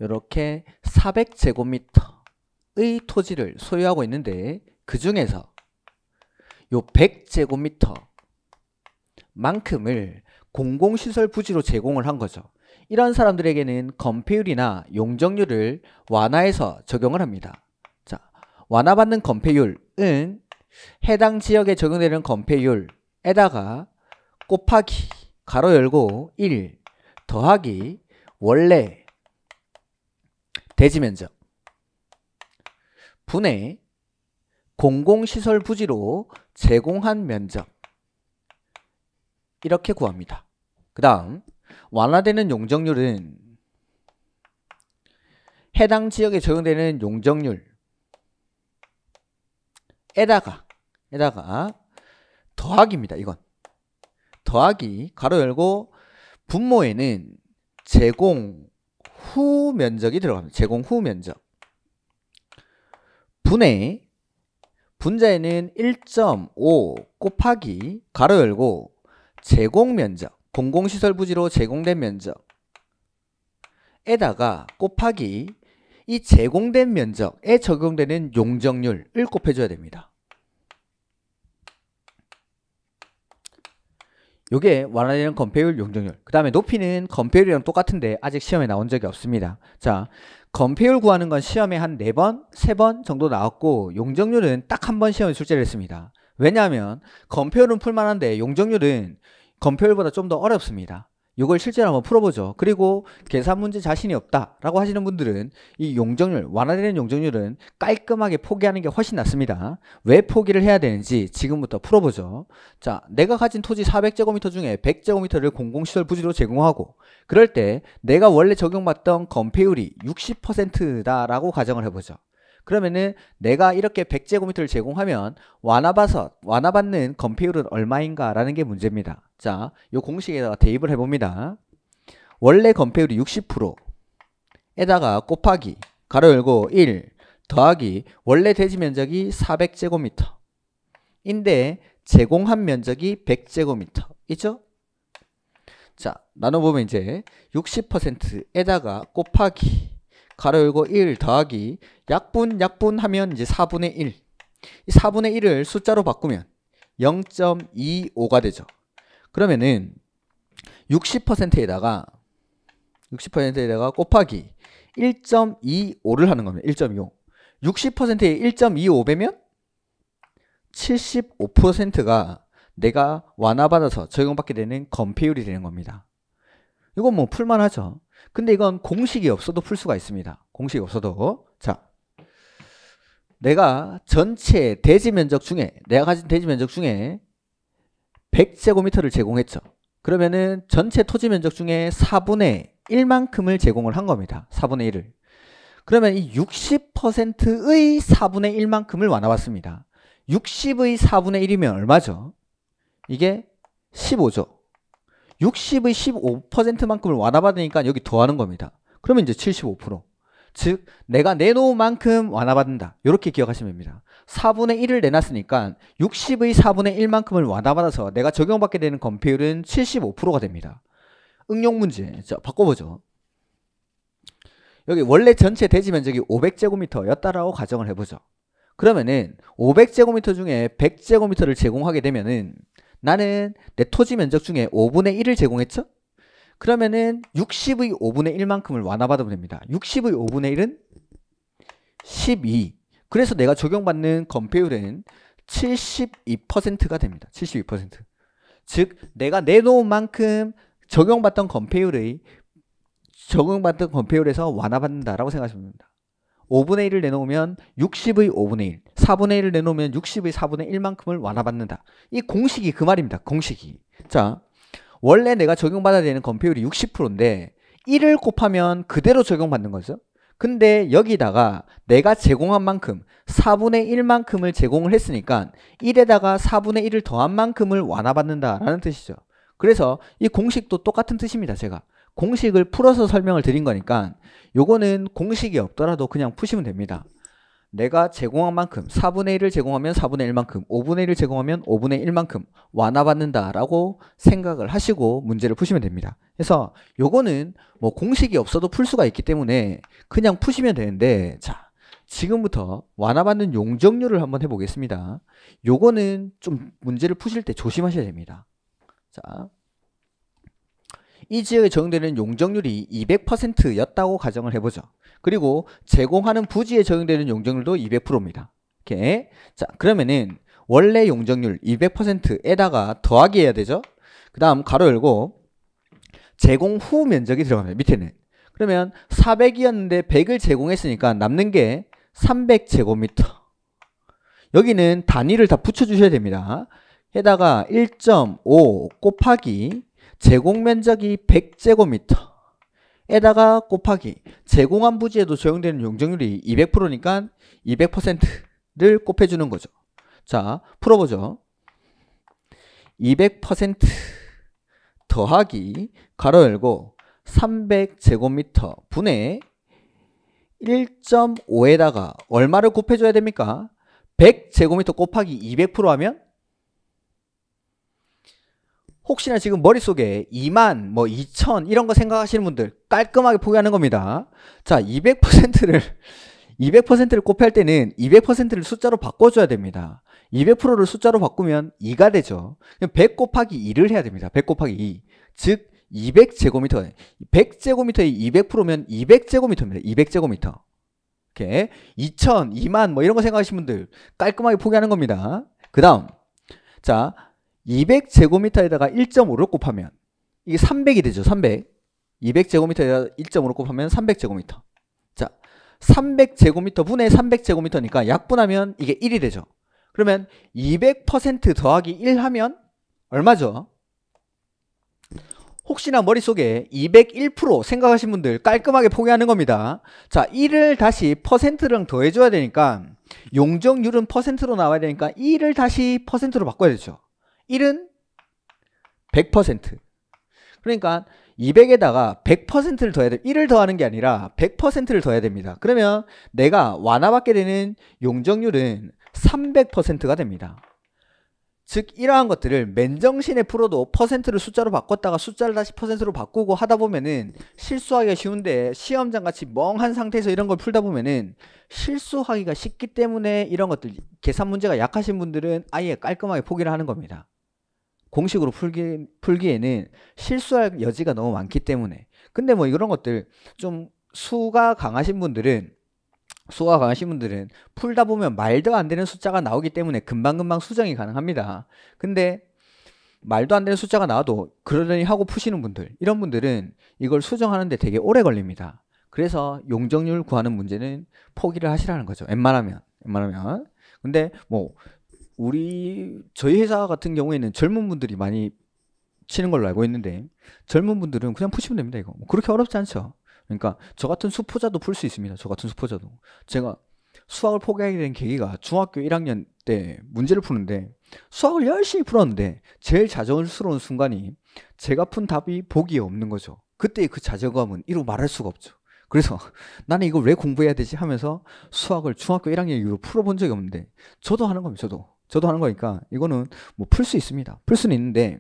이렇게 400제곱미터의 토지를 소유하고 있는데 그 중에서 요 100제곱미터만큼을 공공시설 부지로 제공을 한 거죠. 이런 사람들에게는 건폐율이나 용적률을 완화해서 적용을 합니다. 자, 완화받는 건폐율은 해당 지역에 적용되는 건폐율에다가 곱하기 가로 열고 1 더하기 원래 대지 면적 분의 공공시설 부지로 제공한 면적 이렇게 구합니다. 그 다음 완화되는 용적률은 해당 지역에 적용되는 용적률 에다가 에다가 더하기입니다. 이건 더하기 가로 열고 분모에는 제공 후 면적이 들어갑니다. 제공 후 면적 분의 분자에는 1.5 곱하기 가로 열고 제공 면적 공공시설 부지로 제공된 면적에다가 곱하기 이 제공된 면적에 적용되는 용적률을 곱해줘야 됩니다. 요게 완화되는 건폐율 용적률 그 다음에 높이는 건폐율이랑 똑같은데 아직 시험에 나온 적이 없습니다 자 건폐율 구하는 건 시험에 한 4번 3번 정도 나왔고 용적률은 딱 한 번 시험에 출제를 했습니다 왜냐하면 건폐율은 풀만한데 용적률은 건표율보다 좀 더 어렵습니다. 이걸 실제로 한번 풀어보죠. 그리고 계산 문제 자신이 없다라고 하시는 분들은 이 용적률, 완화되는 용적률은 깔끔하게 포기하는 게 훨씬 낫습니다. 왜 포기를 해야 되는지 지금부터 풀어보죠. 자, 내가 가진 토지 400제곱미터 중에 100제곱미터를 공공시설 부지로 제공하고 그럴 때 내가 원래 적용받던 건폐율이 60%다라고 가정을 해보죠. 그러면은 내가 이렇게 100제곱미터를 제공하면 완화받서 완화받는 건폐율은 얼마인가라는 게 문제입니다. 자, 이 공식에다가 대입을 해봅니다. 원래 건폐율이 60%에다가 곱하기 가로 열고 1 더하기 원래 대지 면적이 400제곱미터 인데 제공한 면적이 100제곱미터 있죠? 자 나눠보면 이제 60%에다가 곱하기 가로 열고 1 더하기 약분 약분 하면 이제 4분의 1. 이 4분의 1을 숫자로 바꾸면 0.25가 되죠. 그러면은 60%에다가 60%에다가 곱하기 1.25를 하는 겁니다. 1.25. 60%에 1.25배면 75%가 내가 완화받아서 적용받게 되는 건폐율이 되는 겁니다. 이건 뭐 풀만하죠. 근데 이건 공식이 없어도 풀 수가 있습니다. 공식이 없어도. 자. 내가 전체 대지 면적 중에 내가 가진 대지 면적 중에 100제곱미터를 제공했죠. 그러면은 전체 토지 면적 중에 4분의 1만큼을 제공을 한 겁니다. 4분의 1을. 그러면 이 60%의 4분의 1만큼을 완화받습니다. 60의 4분의 1이면 얼마죠? 이게 15죠. 60의 15%만큼을 완화받으니까 여기 더하는 겁니다. 그러면 이제 75%. 즉 내가 내놓은 만큼 완화받는다. 이렇게 기억하시면 됩니다. 4분의 1을 내놨으니까 60의 4분의 1만큼을 완화받아서 내가 적용받게 되는 건폐율은 75%가 됩니다. 응용 문제. 자, 바꿔보죠. 여기 원래 전체 대지 면적이 500제곱미터였다라고 가정을 해보죠. 그러면은 500제곱미터 중에 100제곱미터를 제공하게 되면은 나는 내 토지 면적 중에 5분의 1을 제공했죠? 그러면은 60의 5분의 1만큼을 완화받으면 됩니다. 60의 5분의 1은 12. 그래서 내가 적용받는 건폐율은 72%가 됩니다. 72%. 즉 내가 내놓은 만큼 적용받던 건폐율의 적용받던 건폐율에서 완화받는다라고 생각하시면 됩니다. 5분의 1을 내놓으면 60의 5분의 1, 4분의 1을 내놓으면 60의 4분의 1만큼을 완화받는다. 이 공식이 그 말입니다. 공식이. 자, 원래 내가 적용받아야 되는 건폐율이 60%인데 1을 곱하면 그대로 적용받는 거죠. 근데 여기다가 내가 제공한 만큼 4분의 1만큼을 제공을 했으니까 1에다가 4분의 1을 더한 만큼을 완화받는다라는 뜻이죠. 그래서 이 공식도 똑같은 뜻입니다. 제가. 공식을 풀어서 설명을 드린 거니까 요거는 공식이 없더라도 그냥 푸시면 됩니다. 내가 제공한 만큼 4분의 1을 제공하면 4분의 1만큼 5분의 1을 제공하면 5분의 1만큼 완화받는다 라고 생각을 하시고 문제를 푸시면 됩니다 그래서 요거는 뭐 공식이 없어도 풀 수가 있기 때문에 그냥 푸시면 되는데 자 지금부터 완화받는 용적률을 한번 해보겠습니다 요거는 좀 문제를 푸실 때 조심하셔야 됩니다 자이 지역에 적용되는 용적률이 200%였다고 가정을 해보죠. 그리고 제공하는 부지에 적용되는 용적률도 200%입니다. 이렇게. 자, 그러면은 원래 용적률 200%에다가 더하기 해야 되죠. 그 다음 가로 열고 제공 후 면적이 들어갑니다. 밑에는. 그러면 400이었는데 100을 제공했으니까 남는 게 300제곱미터. 여기는 단위를 다 붙여주셔야 됩니다. 해다가 1.5 곱하기 제공 면적이 100제곱미터 에다가 곱하기 제공한 부지에도 적용되는 용적률이 200%니까 200%를 곱해주는 거죠. 자, 풀어보죠. 200% 더하기 가로 열고 300제곱미터 분의 1.5에다가 얼마를 곱해줘야 됩니까? 100제곱미터 곱하기 200% 하면 혹시나 지금 머릿속에 2만, 뭐 2천 이런 거 생각하시는 분들 깔끔하게 포기하는 겁니다. 자, 200%를 200%를 곱할 때는 200%를 숫자로 바꿔줘야 됩니다. 200%를 숫자로 바꾸면 2가 되죠. 100 곱하기 2를 해야 됩니다. 100 곱하기 2. 즉, 200제곱미터. 1 0 0제곱미터에 200%면 200제곱미터입니다. 200제곱미터. 이렇게 2000, 2만 뭐 이런 거 생각하시는 분들 깔끔하게 포기하는 겁니다. 그 다음. 자, 200제곱미터에다가 1.5를 곱하면 이게 300이 되죠. 300. 200제곱미터에다가 1.5를 곱하면 300제곱미터. 자, 300제곱미터 분의 300제곱미터니까 약분하면 이게 1이 되죠. 그러면 200% 더하기 1 하면 얼마죠? 혹시나 머릿속에 201% 생각하신 분들 깔끔하게 포기하는 겁니다. 자, 1을 다시 퍼센트랑 더해줘야 되니까 용적률은 퍼센트로 나와야 되니까 1을 다시 퍼센트로 바꿔야 되죠. 1은 100% 그러니까 200에다가 100%를 더해야 돼. 1을 더하는 게 아니라 100%를 더해야 됩니다. 그러면 내가 완화받게 되는 용적률은 300%가 됩니다. 즉 이러한 것들을 맨정신에 풀어도 퍼센트를 숫자로 바꿨다가 숫자를 다시 퍼센트로 바꾸고 하다 보면은 실수하기가 쉬운데 시험장 같이 멍한 상태에서 이런 걸 풀다 보면은 실수하기가 쉽기 때문에 이런 것들 계산 문제가 약하신 분들은 아예 깔끔하게 포기를 하는 겁니다. 공식으로 풀기, 풀기에는 실수할 여지가 너무 많기 때문에 근데 뭐 이런 것들 좀 수가 강하신 분들은 수가 강하신 분들은 풀다 보면 말도 안 되는 숫자가 나오기 때문에 금방금방 수정이 가능합니다 근데 말도 안 되는 숫자가 나와도 그러려니 하고 푸시는 분들 이런 분들은 이걸 수정하는데 되게 오래 걸립니다 그래서 용적률 구하는 문제는 포기를 하시라는 거죠 웬만하면 웬만하면 근데 뭐 우리 저희 회사 같은 경우에는 젊은 분들이 많이 치는 걸로 알고 있는데 젊은 분들은 그냥 푸시면 됩니다 이거 뭐 그렇게 어렵지 않죠 그러니까 저 같은 수포자도 풀 수 있습니다 저 같은 수포자도 제가 수학을 포기하게 된 계기가 중학교 1학년 때 문제를 푸는데 수학을 열심히 풀었는데 제일 자존스러운 순간이 제가 푼 답이 보기에 없는 거죠 그때의 그 자존감은 이루 말할 수가 없죠 그래서 나는 이걸 왜 공부해야 되지 하면서 수학을 중학교 1학년 이후로 풀어본 적이 없는데 저도 하는 겁니다 저도 저도 하는 거니까 이거는 뭐 풀 수 있습니다. 풀 수는 있는데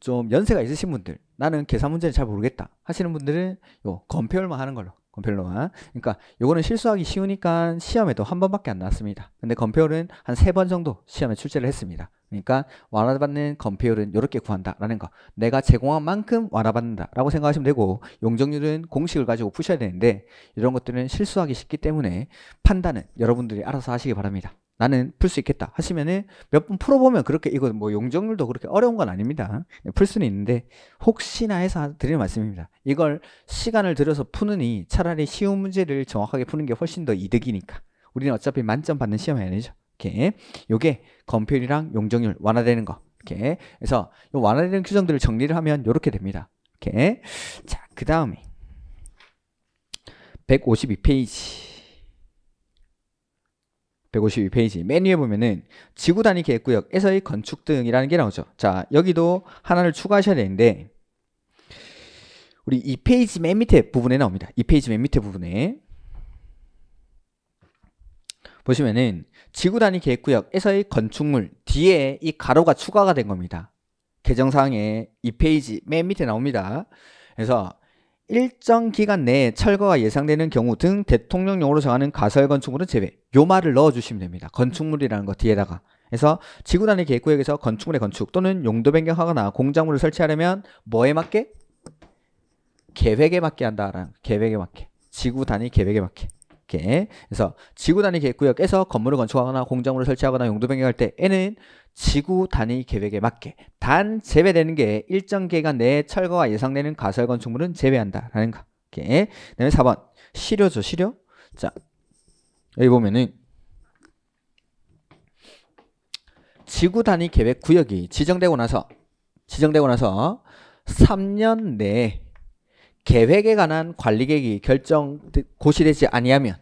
좀 연세가 있으신 분들 나는 계산 문제는 잘 모르겠다 하시는 분들은 요 건표율만 하는 걸로 건표율만 그러니까 요거는 실수하기 쉬우니까 시험에도 한 번밖에 안 나왔습니다. 근데 건표율은 한 세 번 정도 시험에 출제를 했습니다. 그러니까 완화받는 건표율은 이렇게 구한다라는 거 내가 제공한 만큼 완화받는다라고 생각하시면 되고 용적률은 공식을 가지고 푸셔야 되는데 이런 것들은 실수하기 쉽기 때문에 판단은 여러분들이 알아서 하시기 바랍니다. 나는 풀 수 있겠다 하시면은 몇 번 풀어보면 그렇게 이거 뭐 용적률도 그렇게 어려운 건 아닙니다 네, 풀 수는 있는데 혹시나 해서 드리는 말씀입니다 이걸 시간을 들여서 푸느니 차라리 쉬운 문제를 정확하게 푸는 게 훨씬 더 이득이니까 우리는 어차피 만점 받는 시험이 아니죠 이렇게 요게 건폐율이랑 용적률 완화되는 거 이렇게 그래서 요 완화되는 규정들을 정리를 하면 요렇게 됩니다 이렇게 자 그 다음에 152페이지 152페이지 메뉴에 보면은 지구 단위 계획구역에서의 건축 등이라는 게 나오죠. 자, 여기도 하나를 추가하셔야 되는데 우리 이 페이지 맨 밑에 부분에 나옵니다. 이 페이지 맨 밑에 부분에 보시면은 지구 단위 계획구역에서의 건축물 뒤에 이 가로가 추가가 된 겁니다. 개정사항에 이 페이지 맨 밑에 나옵니다. 그래서 일정 기간 내에 철거가 예상되는 경우 등대통령용으로 정하는 가설 건축물은 제외. 요 말을 넣어주시면 됩니다. 건축물이라는 거 뒤에다가. 그래서 지구 단위 계획구역에서 건축물의 건축 또는 용도 변경하거나 공작물을 설치하려면 뭐에 맞게? 계획에 맞게 한다라는 계획에 맞게. 지구 단위 계획에 맞게. 이렇게 그래서 지구 단위 계획 구역에서 건물을 건축하거나 공장물을 설치하거나 용도 변경할 때에는 지구 단위 계획에 맞게 단 제외되는 게 일정 기간 내에 철거가 예상되는 가설 건축물은 제외한다라는 거. 이렇게. 그다음에 4번 실효죠 실효. 자 여기 보면은 지구 단위 계획 구역이 지정되고 나서 지정되고 나서 3년 내에 계획에 관한 관리 계획이 결정 고시되지 아니하면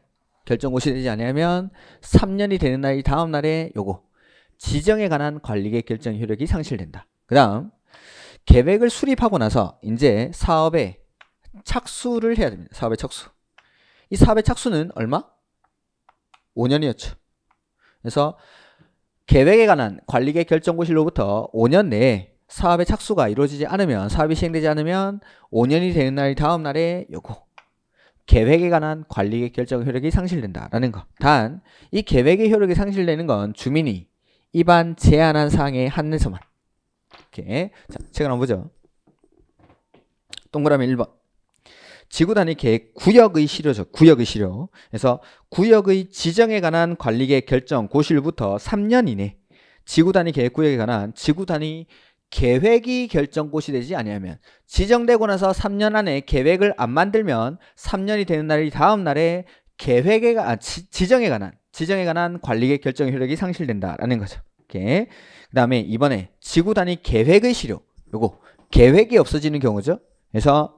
결정 고시되지 아니하면 3년이 되는 날이 다음 날에 요거 지정에 관한 관리 계획 결정 효력이 상실된다. 그다음 계획을 수립하고 나서 이제 사업에 착수를 해야 됩니다. 사업에 착수. 이 사업의 착수는 얼마? 5년이었죠. 그래서 계획에 관한 관리계 결정고시로부터 5년 내에 사업의 착수가 이루어지지 않으면 사업이 시행되지 않으면 5년이 되는 날 다음 날에 요거 계획에 관한 관리의 결정 효력이 상실된다라는 것. 단이 계획의 효력이 상실되는 건 주민이 입안 제한한 사항의 한에서만 이렇게 자, 책을 한번 보죠. 동그라미 1번. 지구 단위 계획 구역의 실효죠. 구역의 실효. 그래서 구역의 지정에 관한 관리계 결정 고실부터 3년 이내 지구 단위 계획 구역에 관한 지구 단위 계획이 결정고시 되지 아니하면 지정되고 나서 3년 안에 계획을 안 만들면 3년이 되는 날이 다음 날에 계획에 아, 지, 지정에 관한 지정에 관한 관리의 결정 효력이 상실된다라는 거죠. 이렇게 그다음에 이번에 지구 단위 계획의 실효 요거 계획이 없어지는 경우죠. 그래서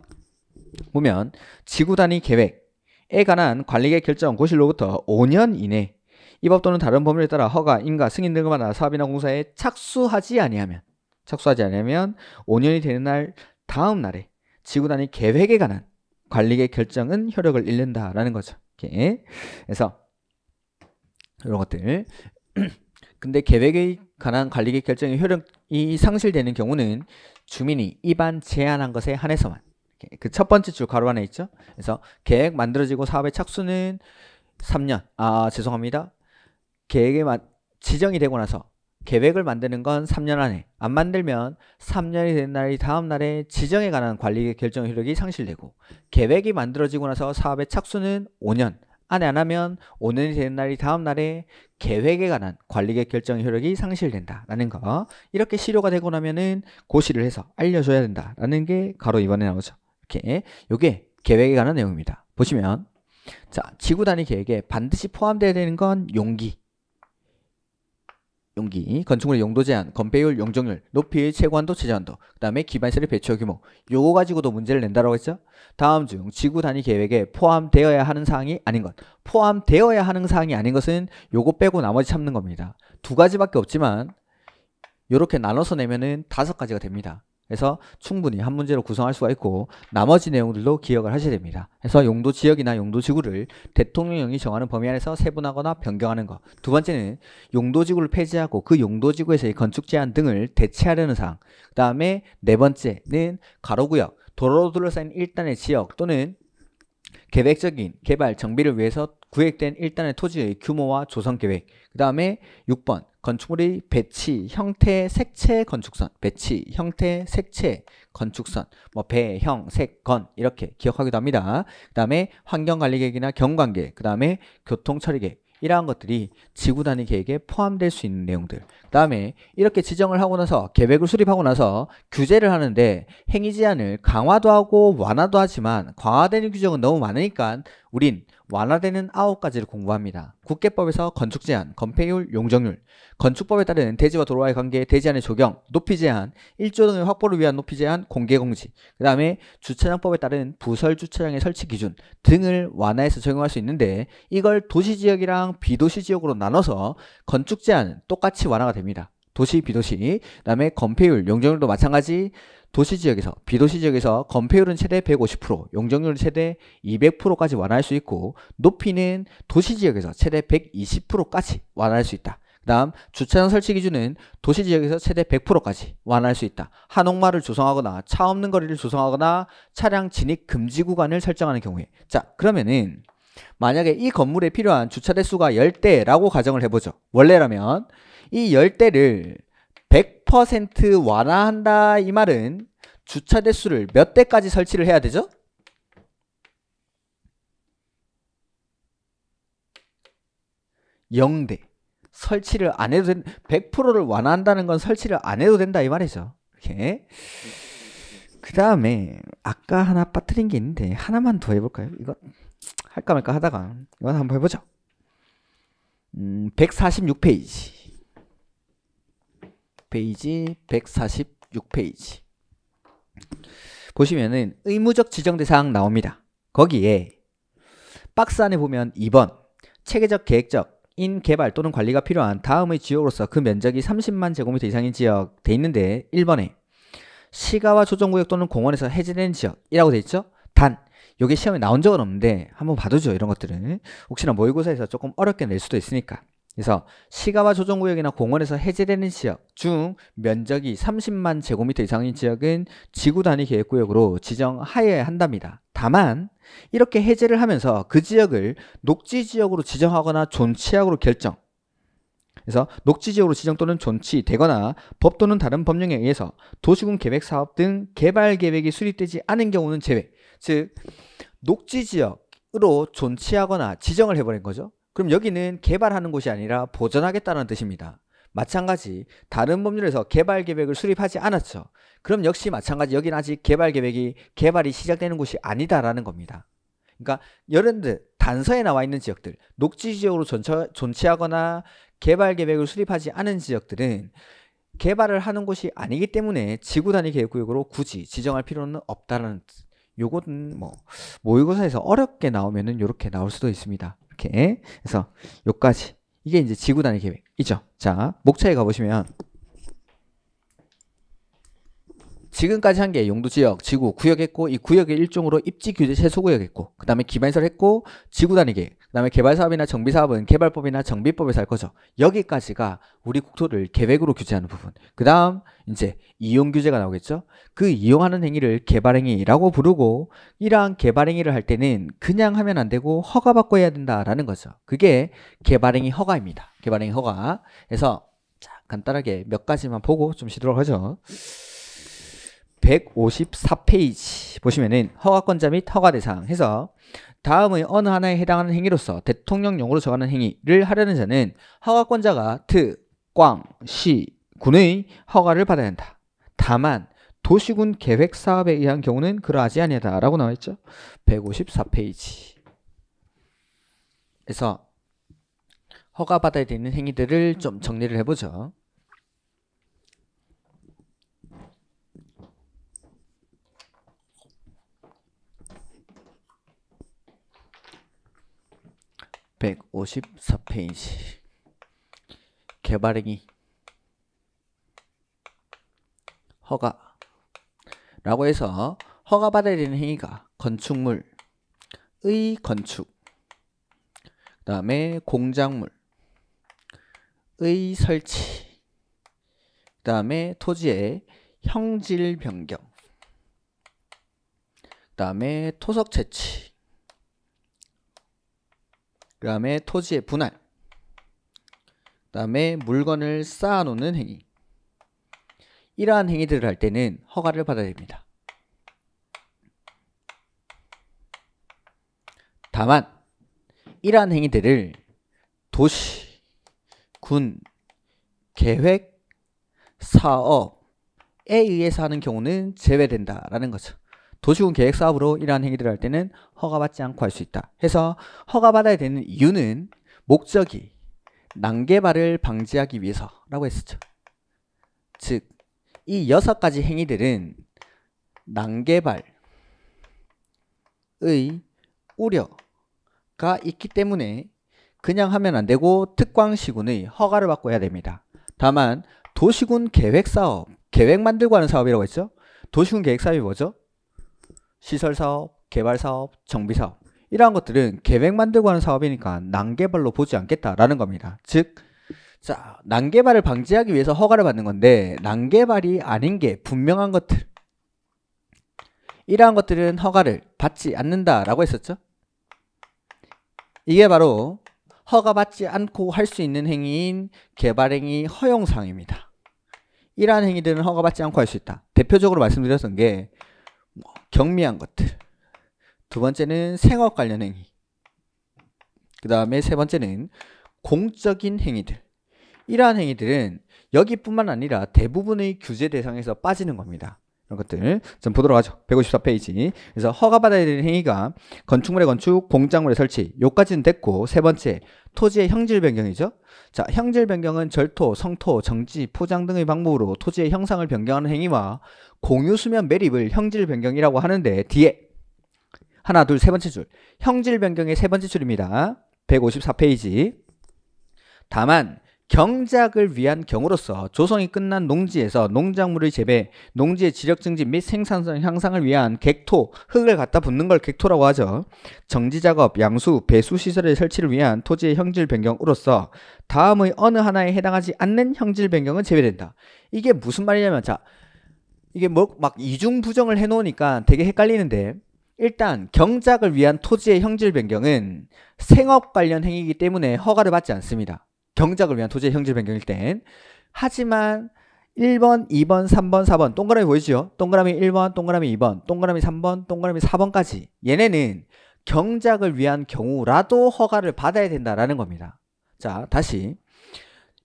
보면 지구 단위 계획에 관한 관리의 결정 고실로부터 5년 이내 이 법 또는 다른 법률에 따라 허가, 인가, 승인 등을 받아 사업이나 공사에 착수하지 아니하면 착수하지 않으면 5년이 되는 날 다음 날에 지구 단위 계획에 관한 관리의 결정은 효력을 잃는다라는 거죠. 이렇게. 그서 이런 것들. 근데 계획에 관한 관리의 결정의 효력이 상실되는 경우는 주민이 입안 제한한 것에 한해서만 그 첫 번째 줄 가로 안에 있죠. 그래서 계획 만들어지고 사업의 착수는 3년. 아 죄송합니다. 계획에 지정이 되고 나서 계획을 만드는 건 3년 안에 안 만들면 3년이 된 날이 다음 날에 지정에 관한 관리 결정 효력이 상실되고 계획이 만들어지고 나서 사업의 착수는 5년 안에 안 하면 5년이 된 날이 다음 날에 계획에 관한 관리계 결정 효력이 상실된다라는 거 이렇게 시료가 되고 나면은 고시를 해서 알려줘야 된다라는 게 가로 이번에 나오죠 이렇게 요게 계획에 관한 내용입니다 보시면 자 지구 단위 계획에 반드시 포함되어야 되는 건 용기 용기, 건축물의 용도 제한, 건폐율, 용적률, 높이, 최고한도 최저한도, 그 다음에 기반시설 배치와 규모 요거 가지고도 문제를 낸다고 했죠? 다음 중 지구 단위 계획에 포함되어야 하는 사항이 아닌 것 포함되어야 하는 사항이 아닌 것은 요거 빼고 나머지 참는 겁니다 두 가지밖에 없지만 요렇게 나눠서 내면은 다섯 가지가 됩니다 그래서 충분히 한 문제로 구성할 수가 있고 나머지 내용들도 기억을 하셔야 됩니다. 그래서 용도 지역이나 용도 지구를 대통령령이 정하는 범위 안에서 세분하거나 변경하는 것. 두 번째는 용도 지구를 폐지하고 그 용도 지구에서의 건축 제한 등을 대체하려는 사항. 그다음에 네 번째는 가로 구역, 도로로 둘러싸인 일단의 지역 또는 계획적인 개발 정비를 위해서 구획된 일단의 토지의 규모와 조성 계획. 그다음에 6번 건축물의 배치, 형태, 색채, 건축선 배치, 형태, 색채, 건축선 뭐 배형, 색, 건 이렇게 기억하기도 합니다. 그 다음에 환경관리계획이나 경관계획, 그 다음에 교통처리계획 이러한 것들이 지구 단위 계획에 포함될 수 있는 내용들 그 다음에 이렇게 지정을 하고 나서 계획을 수립하고 나서 규제를 하는데 행위 제한을 강화도 하고 완화도 하지만 강화되는 규정은 너무 많으니까 우린 완화되는 9가지를 공부합니다. 국계법에서 건축 제한, 건폐율, 용적률, 건축법에 따른 대지와 도로와의 관계, 대지안의 조경, 높이 제한, 1조 등의 확보를 위한 높이 제한, 공개 공지, 그 다음에 주차장법에 따른 부설 주차장의 설치 기준 등을 완화해서 적용할 수 있는데 이걸 도시지역이랑 비도시지역으로 나눠서 건축 제한은 똑같이 완화가 됩니다. 도시 비도시 그다음에 건폐율 용적률도 마찬가지 도시 지역에서 비도시 지역에서 건폐율은 최대 150% 용적률은 최대 200%까지 완화할 수 있고 높이는 도시 지역에서 최대 120%까지 완화할 수 있다. 그 다음 주차장 설치 기준은 도시 지역에서 최대 100%까지 완화할 수 있다. 한옥마를 조성하거나 차 없는 거리를 조성하거나 차량 진입 금지 구간을 설정하는 경우에 자 그러면은 만약에 이 건물에 필요한 주차 대수가 10대라고 가정을 해보죠. 원래라면 이 열대를 100% 완화한다 이 말은 주차 대수를 몇 대까지 설치를 해야 되죠? 0대 설치를 안 해도 된 100%를 완화한다는 건 설치를 안 해도 된다 이 말이죠. 이렇게 그 다음에 아까 하나 빠뜨린 게 있는데 하나만 더 해볼까요? 이거 할까 말까 하다가 이건 한번 해보죠. 음, 146페이지 페이지 146페이지 보시면은 의무적 지정대상 나옵니다. 거기에 박스 안에 보면 2번 체계적 계획적 인 개발 또는 관리가 필요한 다음의 지역으로서 그 면적이 30만 제곱미터 이상인 지역 돼 있는데 1번에 시가와 조정구역 또는 공원에서 해제된 지역이라고 돼 있죠. 단 요게 시험에 나온 적은 없는데 한번 봐두죠 이런 것들은 혹시나 모의고사에서 조금 어렵게 낼 수도 있으니까 그래서 시가와 조정구역이나 공원에서 해제되는 지역 중 면적이 30만 제곱미터 이상인 지역은 지구 단위 계획구역으로 지정하여야 한답니다. 다만 이렇게 해제를 하면서 그 지역을 녹지 지역으로 지정하거나 존치약으로 결정 그래서 녹지지역으로 지정 또는 존치되거나 법 또는 다른 법령에 의해서 도시군 계획 사업 등 개발 계획이 수립되지 않은 경우는 제외. 즉 녹지지역으로 존치하거나 지정을 해버린 거죠. 그럼 여기는 개발하는 곳이 아니라 보존하겠다는 뜻입니다. 마찬가지 다른 법률에서 개발 계획을 수립하지 않았죠. 그럼 역시 마찬가지 여기는 아직 개발 계획이 개발이 시작되는 곳이 아니다라는 겁니다. 그러니까 여러분들 단서에 나와 있는 지역들 녹지 지역으로 존존치 하거나 개발 계획을 수립하지 않은 지역들은 개발을 하는 곳이 아니기 때문에 지구 단위 계획구역으로 굳이 지정할 필요는 없다는요것은뭐 모의고사에서 어렵게 나오면은 요렇게 나올 수도 있습니다. 이렇게. 그래서 요까지. 이게 이제 지구단위 계획이죠. 자, 목차에 가보시면 지금까지 한 게 용도 지역, 지구, 구역 했고 이 구역의 일종으로 입지 규제 최소 구역 했고 그다음에 기반설 시 했고 지구 단위계 그다음에 개발 사업이나 정비 사업은 개발법이나 정비법에서 할 거죠. 여기까지가 우리 국토를 계획으로 규제하는 부분. 그다음 이제 이용 규제가 나오겠죠. 그 이용하는 행위를 개발 행위라고 부르고 이러한 개발 행위를 할 때는 그냥 하면 안 되고 허가받고 해야 된다라는 거죠. 그게 개발 행위 허가입니다. 개발 행위 허가. 그래서 간단하게 몇 가지만 보고 좀 쉬도록 하죠. 154페이지 보시면은 허가권자 및 허가 대상 해서 다음의 어느 하나에 해당하는 행위로서 대통령령으로 정하는 행위를 하려는 자는 허가권자가 트, 꽝, 시, 군의 허가를 받아야 한다. 다만 도시군 계획 사업에 의한 경우는 그러하지 아니하다라고 나와 있죠. 154페이지. 그래서 허가 받아야 되는 행위들을 좀 정리를 해보죠. 1 5 4페이지 개발행위 허가 라고 해서 허가받아야 되는 행위가 건축물의 건축 그 다음에 공작물의 설치 그 다음에 토지의 형질 변경 그 다음에 토석 채취 그 다음에 토지의 분할 그 다음에 물건을 쌓아놓는 행위 이러한 행위들을 할 때는 허가를 받아야 됩니다 다만 이러한 행위들을 도시, 군, 계획, 사업에 의해서 하는 경우는 제외된다라는 거죠 도시군 계획 사업으로 이러한 행위들을 할 때는 허가받지 않고 할 수 있다. 해서 허가받아야 되는 이유는 목적이 난개발을 방지하기 위해서라고 했었죠. 즉, 이 여섯 가지 행위들은 난개발의 우려가 있기 때문에 그냥 하면 안 되고 특광시군의 허가를 받고 해야 됩니다. 다만 도시군 계획사업, 계획 만들고 하는 사업이라고 했죠. 도시군 계획사업이 뭐죠? 시설 사업, 개발 사업, 정비 사업 이러한 것들은 계획 만들고 하는 사업이니까 난개발로 보지 않겠다라는 겁니다. 즉, 자 난개발을 방지하기 위해서 허가를 받는 건데 난개발이 아닌 게 분명한 것들 이러한 것들은 허가를 받지 않는다라고 했었죠. 이게 바로 허가받지 않고 할 수 있는 행위인 개발행위 허용사항입니다. 이러한 행위들은 허가받지 않고 할 수 있다. 대표적으로 말씀드렸던 게 경미한 것들. 두 번째는 생업 관련 행위. 그 다음에 세 번째는 공적인 행위들. 이러한 행위들은 여기뿐만 아니라 대부분의 규제 대상에서 빠지는 겁니다. 이런 것들 좀 보도록 하죠. 154페이지. 그래서 허가받아야 되는 행위가 건축물의 건축, 공작물의 설치 요까지는 됐고 세 번째 토지의 형질 변경이죠. 자, 형질 변경은 절토, 성토, 정지, 포장 등의 방법으로 토지의 형상을 변경하는 행위와 공유 수면 매립을 형질 변경이라고 하는데 뒤에 하나, 둘, 세 번째 줄. 형질 변경의 세 번째 줄입니다. 154페이지. 다만 경작을 위한 경우로서 조성이 끝난 농지에서 농작물의 재배, 농지의 지력 증진 및 생산성 향상을 위한 객토, 흙을 갖다 붓는 걸 객토라고 하죠. 정지 작업, 양수, 배수 시설의 설치를 위한 토지의 형질 변경으로서 다음의 어느 하나에 해당하지 않는 형질 변경은 제외된다. 이게 무슨 말이냐면 자 이게 뭐 막 이중 부정을 해 놓으니까 되게 헷갈리는데 일단 경작을 위한 토지의 형질 변경은 생업 관련 행위이기 때문에 허가를 받지 않습니다. 경작을 위한 토지의 형질 변경일 땐 하지만 1번, 2번, 3번, 4번 동그라미 보이시죠? 동그라미 1번, 동그라미 2번, 동그라미 3번, 동그라미 4번까지 얘네는 경작을 위한 경우라도 허가를 받아야 된다라는 겁니다. 자, 다시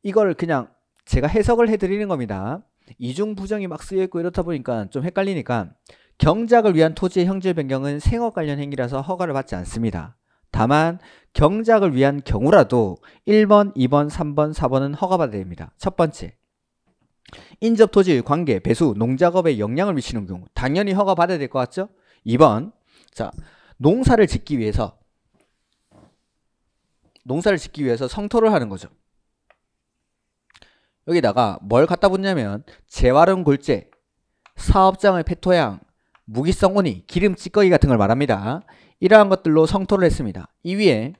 이걸 그냥 제가 해석을 해드리는 겁니다. 이중 부정이 막 쓰여있고 이렇다 보니까 좀 헷갈리니까 경작을 위한 토지의 형질 변경은 생업 관련 행위라서 허가를 받지 않습니다. 다만 경작을 위한 경우라도 1번, 2번, 3번, 4번은 허가받아야 됩니다. 첫 번째, 인접 토지 관계, 배수, 농작업에 영향을 미치는 경우 당연히 허가받아야 될 것 같죠? 2번, 자 농사를 짓기 위해서 농사를 짓기 위해서 성토를 하는 거죠. 여기다가 뭘 갖다 붙냐면 재활용 골재, 사업장의 페토양, 무기성 온이, 기름 찌꺼기 같은 걸 말합니다. 이러한 것들로 성토를 했습니다. 이 위에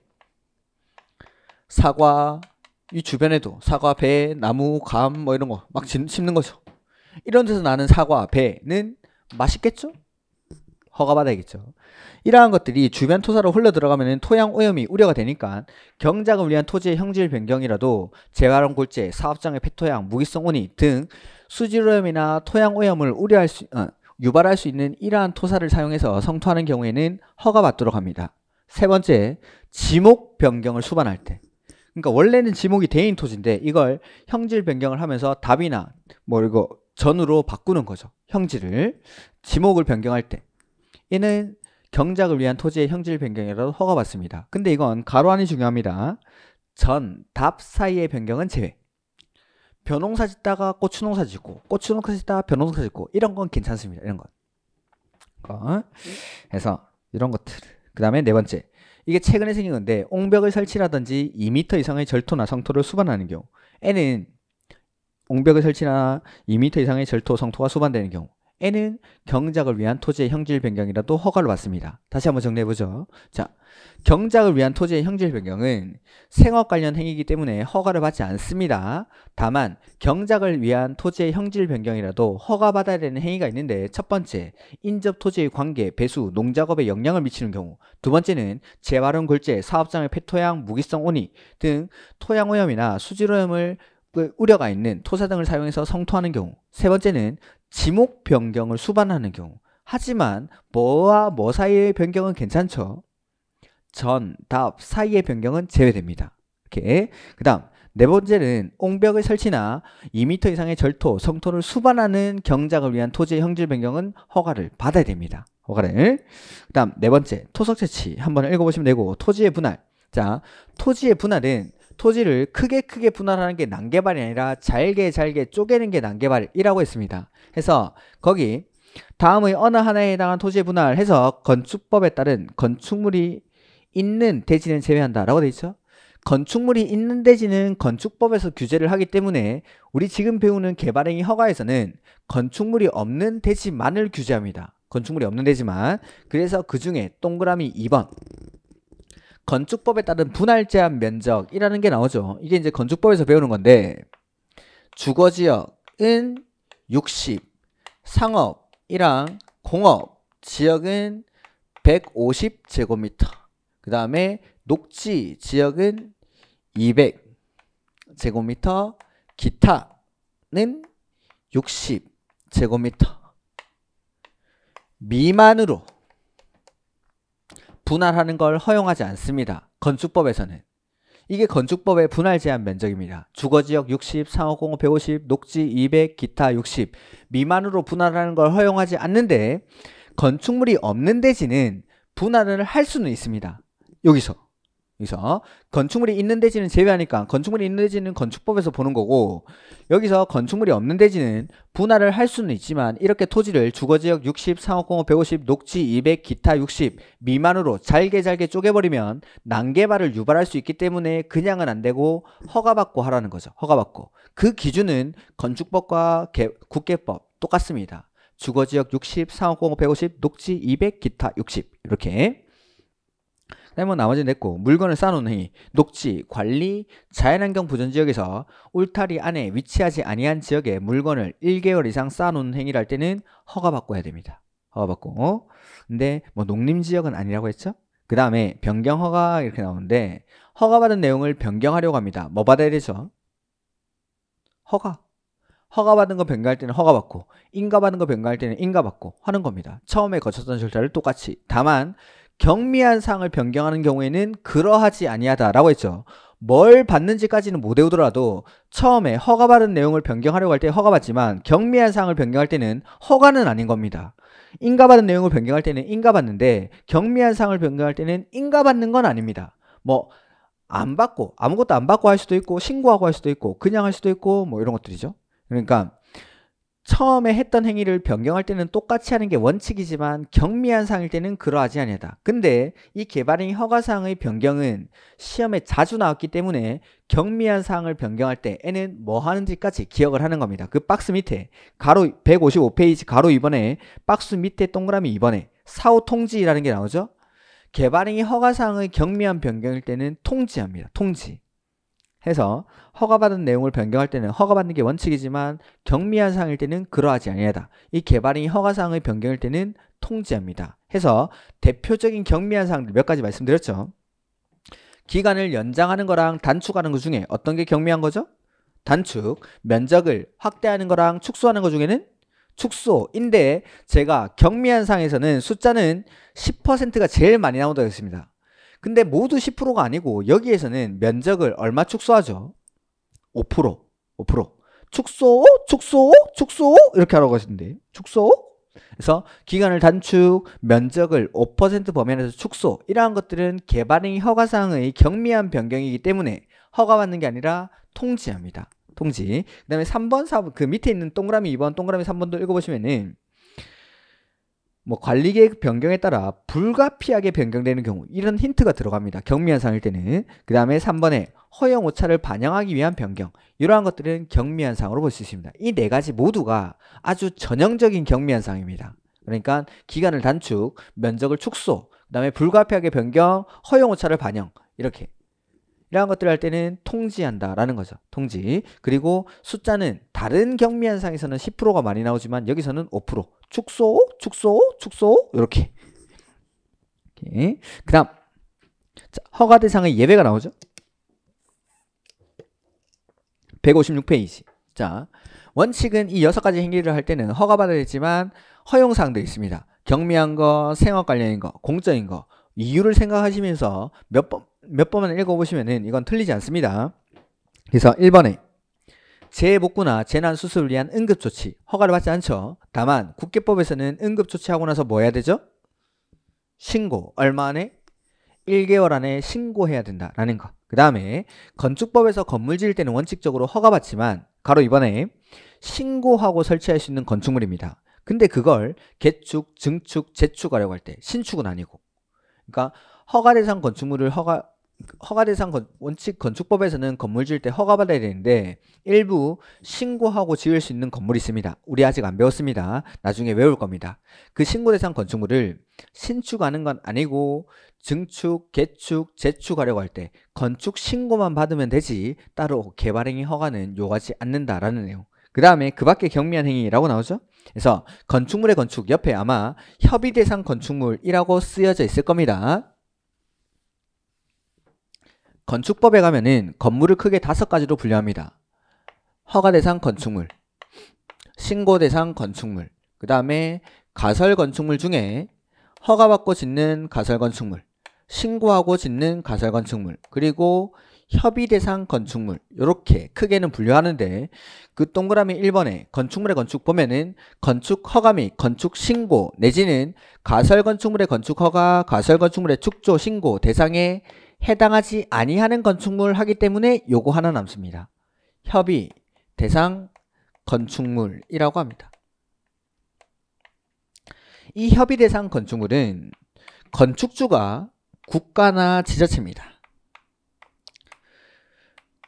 사과 이 주변에도 사과, 배, 나무, 감 뭐 이런 거막 심는 거죠. 이런 데서 나는 사과, 배는 맛있겠죠? 허가받아야겠죠. 이러한 것들이 주변 토사로 흘러 들어가면 토양 오염이 우려가 되니까 경작을 위한 토지의 형질 변경이라도 재활용 골재, 사업장의 폐토양, 무기성 온이 등 수질 오염이나 토양 오염을 우려할 수 어, 유발할 수 있는 이러한 토사를 사용해서 성토하는 경우에는 허가받도록 합니다. 세 번째, 지목 변경을 수반할 때. 그러니까 원래는 지목이 대인 토지인데 이걸 형질 변경을 하면서 답이나 뭐 이거 전으로 바꾸는 거죠. 형질을 지목을 변경할 때 얘는 경작을 위한 토지의 형질 변경이라도 허가받습니다. 근데 이건 가로 안이 중요합니다. 전, 답 사이의 변경은 제외. 벼농사 짓다가 고추농사 짓고 고추농사 짓다가 벼농사 짓고 이런 건 괜찮습니다. 이런 건. 그래서 어? 이런 것들. 그 다음에 네 번째. 이게 최근에 생긴 건데 옹벽을 설치라든지 2m 이상의 절토나 성토를 수반하는 경우 에는 옹벽을 설치나 2m 이상의 절토 성토가 수반되는 경우 에는 경작을 위한 토지의 형질 변경이라도 허가를 받습니다. 다시 한번 정리해보죠. 자, 경작을 위한 토지의 형질 변경은 생업 관련 행위이기 때문에 허가를 받지 않습니다. 다만 경작을 위한 토지의 형질 변경이라도 허가받아야 되는 행위가 있는데 첫 번째, 인접 토지의 관계, 배수, 농작업에 영향을 미치는 경우 두 번째는 재활용 골재, 사업장의 폐토양, 무기성 오이등 토양 오염이나 수질오염을 그 우려가 있는 토사 등을 사용해서 성토하는 경우 세 번째는 지목 변경을 수반하는 경우 하지만 뭐와 뭐 사이의 변경은 괜찮죠 전, 답 사이의 변경은 제외됩니다. 이렇게. 그 다음, 네 번째는 옹벽의 설치나 2m 이상의 절토, 성토를 수반하는 경작을 위한 토지의 형질 변경은 허가를 받아야 됩니다. 허가를. 그 다음, 네 번째, 토석 채취. 한번 읽어보시면 되고, 토지의 분할. 자, 토지의 분할은 토지를 크게 크게 분할하는 게 난개발이 아니라 잘게 잘게 쪼개는 게 난개발이라고 했습니다. 해서 거기 다음의 어느 하나에 해당한 토지의 분할해서 건축법에 따른 건축물이 있는 대지는 제외한다라고 돼 있죠. 건축물이 있는 대지는 건축법에서 규제를 하기 때문에 우리 지금 배우는 개발행위 허가에서는 건축물이 없는 대지만을 규제합니다. 건축물이 없는 대지만 그래서 그 중에 동그라미 2번 건축법에 따른 분할 제한 면적이라는 게 나오죠. 이게 이제 건축법에서 배우는 건데 주거지역은 60, 상업이랑 공업 지역은 150제곱미터 그 다음에 녹지 지역은 200 제곱미터 기타는 60 제곱미터 미만으로 분할하는 걸 허용하지 않습니다. 건축법에서는. 이게 건축법의 분할 제한 면적입니다. 주거지역 60, 상업공업 150, 녹지 200, 기타 60 미만으로 분할하는 걸 허용하지 않는데 건축물이 없는 대지는 분할을 할 수는 있습니다. 여기서 여기서 건축물이 있는 대지는 제외하니까 건축물이 있는 대지는 건축법에서 보는 거고 여기서 건축물이 없는 대지는 분할을 할 수는 있지만 이렇게 토지를 주거지역 60, 상업공업 150, 녹지 200, 기타 60 미만으로 잘게 잘게 쪼개버리면 난개발을 유발할 수 있기 때문에 그냥은 안 되고 허가받고 하라는 거죠. 허가받고 그 기준은 건축법과 개, 국계법 똑같습니다. 주거지역 60, 상업공업 150, 녹지 200, 기타 60 이렇게 그다음에 네, 뭐 나머지는 냈고 물건을 쌓아놓는 행위, 녹지, 관리, 자연환경 보전 지역에서 울타리 안에 위치하지 아니한 지역에 물건을 1개월 이상 쌓아놓는 행위를 할 때는 허가받고 해야 됩니다. 허가받고. 근데 뭐 농림 지역은 아니라고 했죠? 그 다음에 변경 허가 이렇게 나오는데 허가받은 내용을 변경하려고 합니다. 뭐 받아야 되죠? 허가. 허가받은 거 변경할 때는 허가받고 인가받은 거 변경할 때는 인가받고 하는 겁니다. 처음에 거쳤던 절차를 똑같이 다만 경미한 사항을 변경하는 경우에는 그러하지 아니하다라고 했죠. 뭘 받는지까지는 못 외우더라도 처음에 허가받은 내용을 변경하려고 할 때 허가받지만 경미한 사항을 변경할 때는 허가는 아닌 겁니다. 인가받은 내용을 변경할 때는 인가받는데 경미한 사항을 변경할 때는 인가받는 건 아닙니다. 뭐 안 받고 아무것도 안 받고 할 수도 있고 신고하고 할 수도 있고 그냥 할 수도 있고 뭐 이런 것들이죠. 그러니까 처음에 했던 행위를 변경할 때는 똑같이 하는 게 원칙이지만 경미한 사항일 때는 그러하지 아니다. 근데 이 개발행위 허가사항의 변경은 시험에 자주 나왔기 때문에 경미한 사항을 변경할 때에는뭐 하는지까지 기억을 하는 겁니다. 그 박스 밑에 가로 155페이지 가로 2번에 박스 밑에 동그라미 2번에 사후 통지라는 게 나오죠. 개발행위 허가사항의 경미한 변경일 때는 통지합니다. 통지. 해서 허가받은 내용을 변경할 때는 허가받는 게 원칙이지만 경미한 사항일 때는 그러하지 아니하다. 이 개발인이 허가사항을변경할 때는 통지합니다. 해서 대표적인 경미한 사항들 몇 가지 말씀드렸죠. 기간을 연장하는 거랑 단축하는 것 중에 어떤 게 경미한 거죠? 단축, 면적을 확대하는 거랑 축소하는 것 중에는 축소인데 제가 경미한 사항에서는 숫자는 10%가 제일 많이 나온다고 했습니다. 근데 모두 10%가 아니고 여기에서는 면적을 얼마 축소하죠? 5% 5% 축소 축소 축소 이렇게 하라고 하시는데 축소 그래서 기간을 단축, 면적을 5% 범위에서 축소 이러한 것들은 개발행위 허가사항의 경미한 변경이기 때문에 허가받는 게 아니라 통지합니다. 통지. 그 다음에 3번, 4번, 그 밑에 있는 동그라미 2번, 동그라미 3번도 읽어보시면은 뭐 관리 계획 변경에 따라 불가피하게 변경되는 경우 이런 힌트가 들어갑니다. 경미한 사항일 때는 그 다음에 3번에 허용 오차를 반영하기 위한 변경 이러한 것들은 경미한 사항으로 볼 수 있습니다. 이 네 가지 모두가 아주 전형적인 경미한 사항입니다. 그러니까 기간을 단축, 면적을 축소, 그 다음에 불가피하게 변경, 허용 오차를 반영 이렇게 이러한 것들을 할 때는 통지한다라는 거죠. 통지. 그리고 숫자는 다른 경미한 상에서는 10%가 많이 나오지만 여기서는 5% 축소, 축소, 축소 이렇게. 그 다음 허가 대상의 예외가 나오죠. 156페이지. 자, 원칙은 이 여섯 가지 행위를 할 때는 허가받아야 지만 허용사항도 있습니다. 경미한 거, 생업 관련인 거, 공적인 거, 이유를 생각하시면서 몇 번, 몇 번만 읽어보시면은 이건 틀리지 않습니다. 그래서 1번에 재복구나 해 재난수습을 위한 응급조치 허가를 받지 않죠. 다만 국회법에서는 응급조치하고 나서 뭐 해야 되죠? 신고 얼마 안에? 1개월 안에 신고해야 된다라는 거. 그 다음에 건축법에서 건물 지을 때는 원칙적으로 허가받지만 바로 이번에 신고하고 설치할 수 있는 건축물입니다. 근데 그걸 개축, 증축, 재축하려고 할 때 신축은 아니고 그러니까 허가 대상 건축물을 허가 허가대상 건, 원칙 건축법에서는 건물 지을 때 허가받아야 되는데 일부 신고하고 지을 수 있는 건물이 있습니다. 우리 아직 안 배웠습니다. 나중에 외울 겁니다. 그 신고대상 건축물을 신축하는 건 아니고 증축, 개축, 재축하려고 할 때 건축 신고만 받으면 되지 따로 개발행위 허가는 요구하지 않는다라는 내용. 그 다음에 그 밖에 경미한 행위라고 나오죠. 그래서 건축물의 건축 옆에 아마 협의대상 건축물이라고 쓰여져 있을 겁니다. 건축법에 가면은 건물을 크게 다섯 가지로 분류합니다. 허가 대상 건축물, 신고 대상 건축물, 그 다음에 가설 건축물 중에 허가받고 짓는 가설 건축물, 신고하고 짓는 가설 건축물, 그리고 협의 대상 건축물 이렇게 크게는 분류하는데 그 동그라미 1번에 건축물의 건축 보면은 건축 허가 및 건축 신고 내지는 가설 건축물의 건축 허가, 가설 건축물의 축조 신고 대상에 해당하지 아니하는 건축물 하기 때문에 요거 하나 남습니다. 협의 대상 건축물이라고 합니다. 이 협의 대상 건축물은 건축주가 국가나 지자체입니다.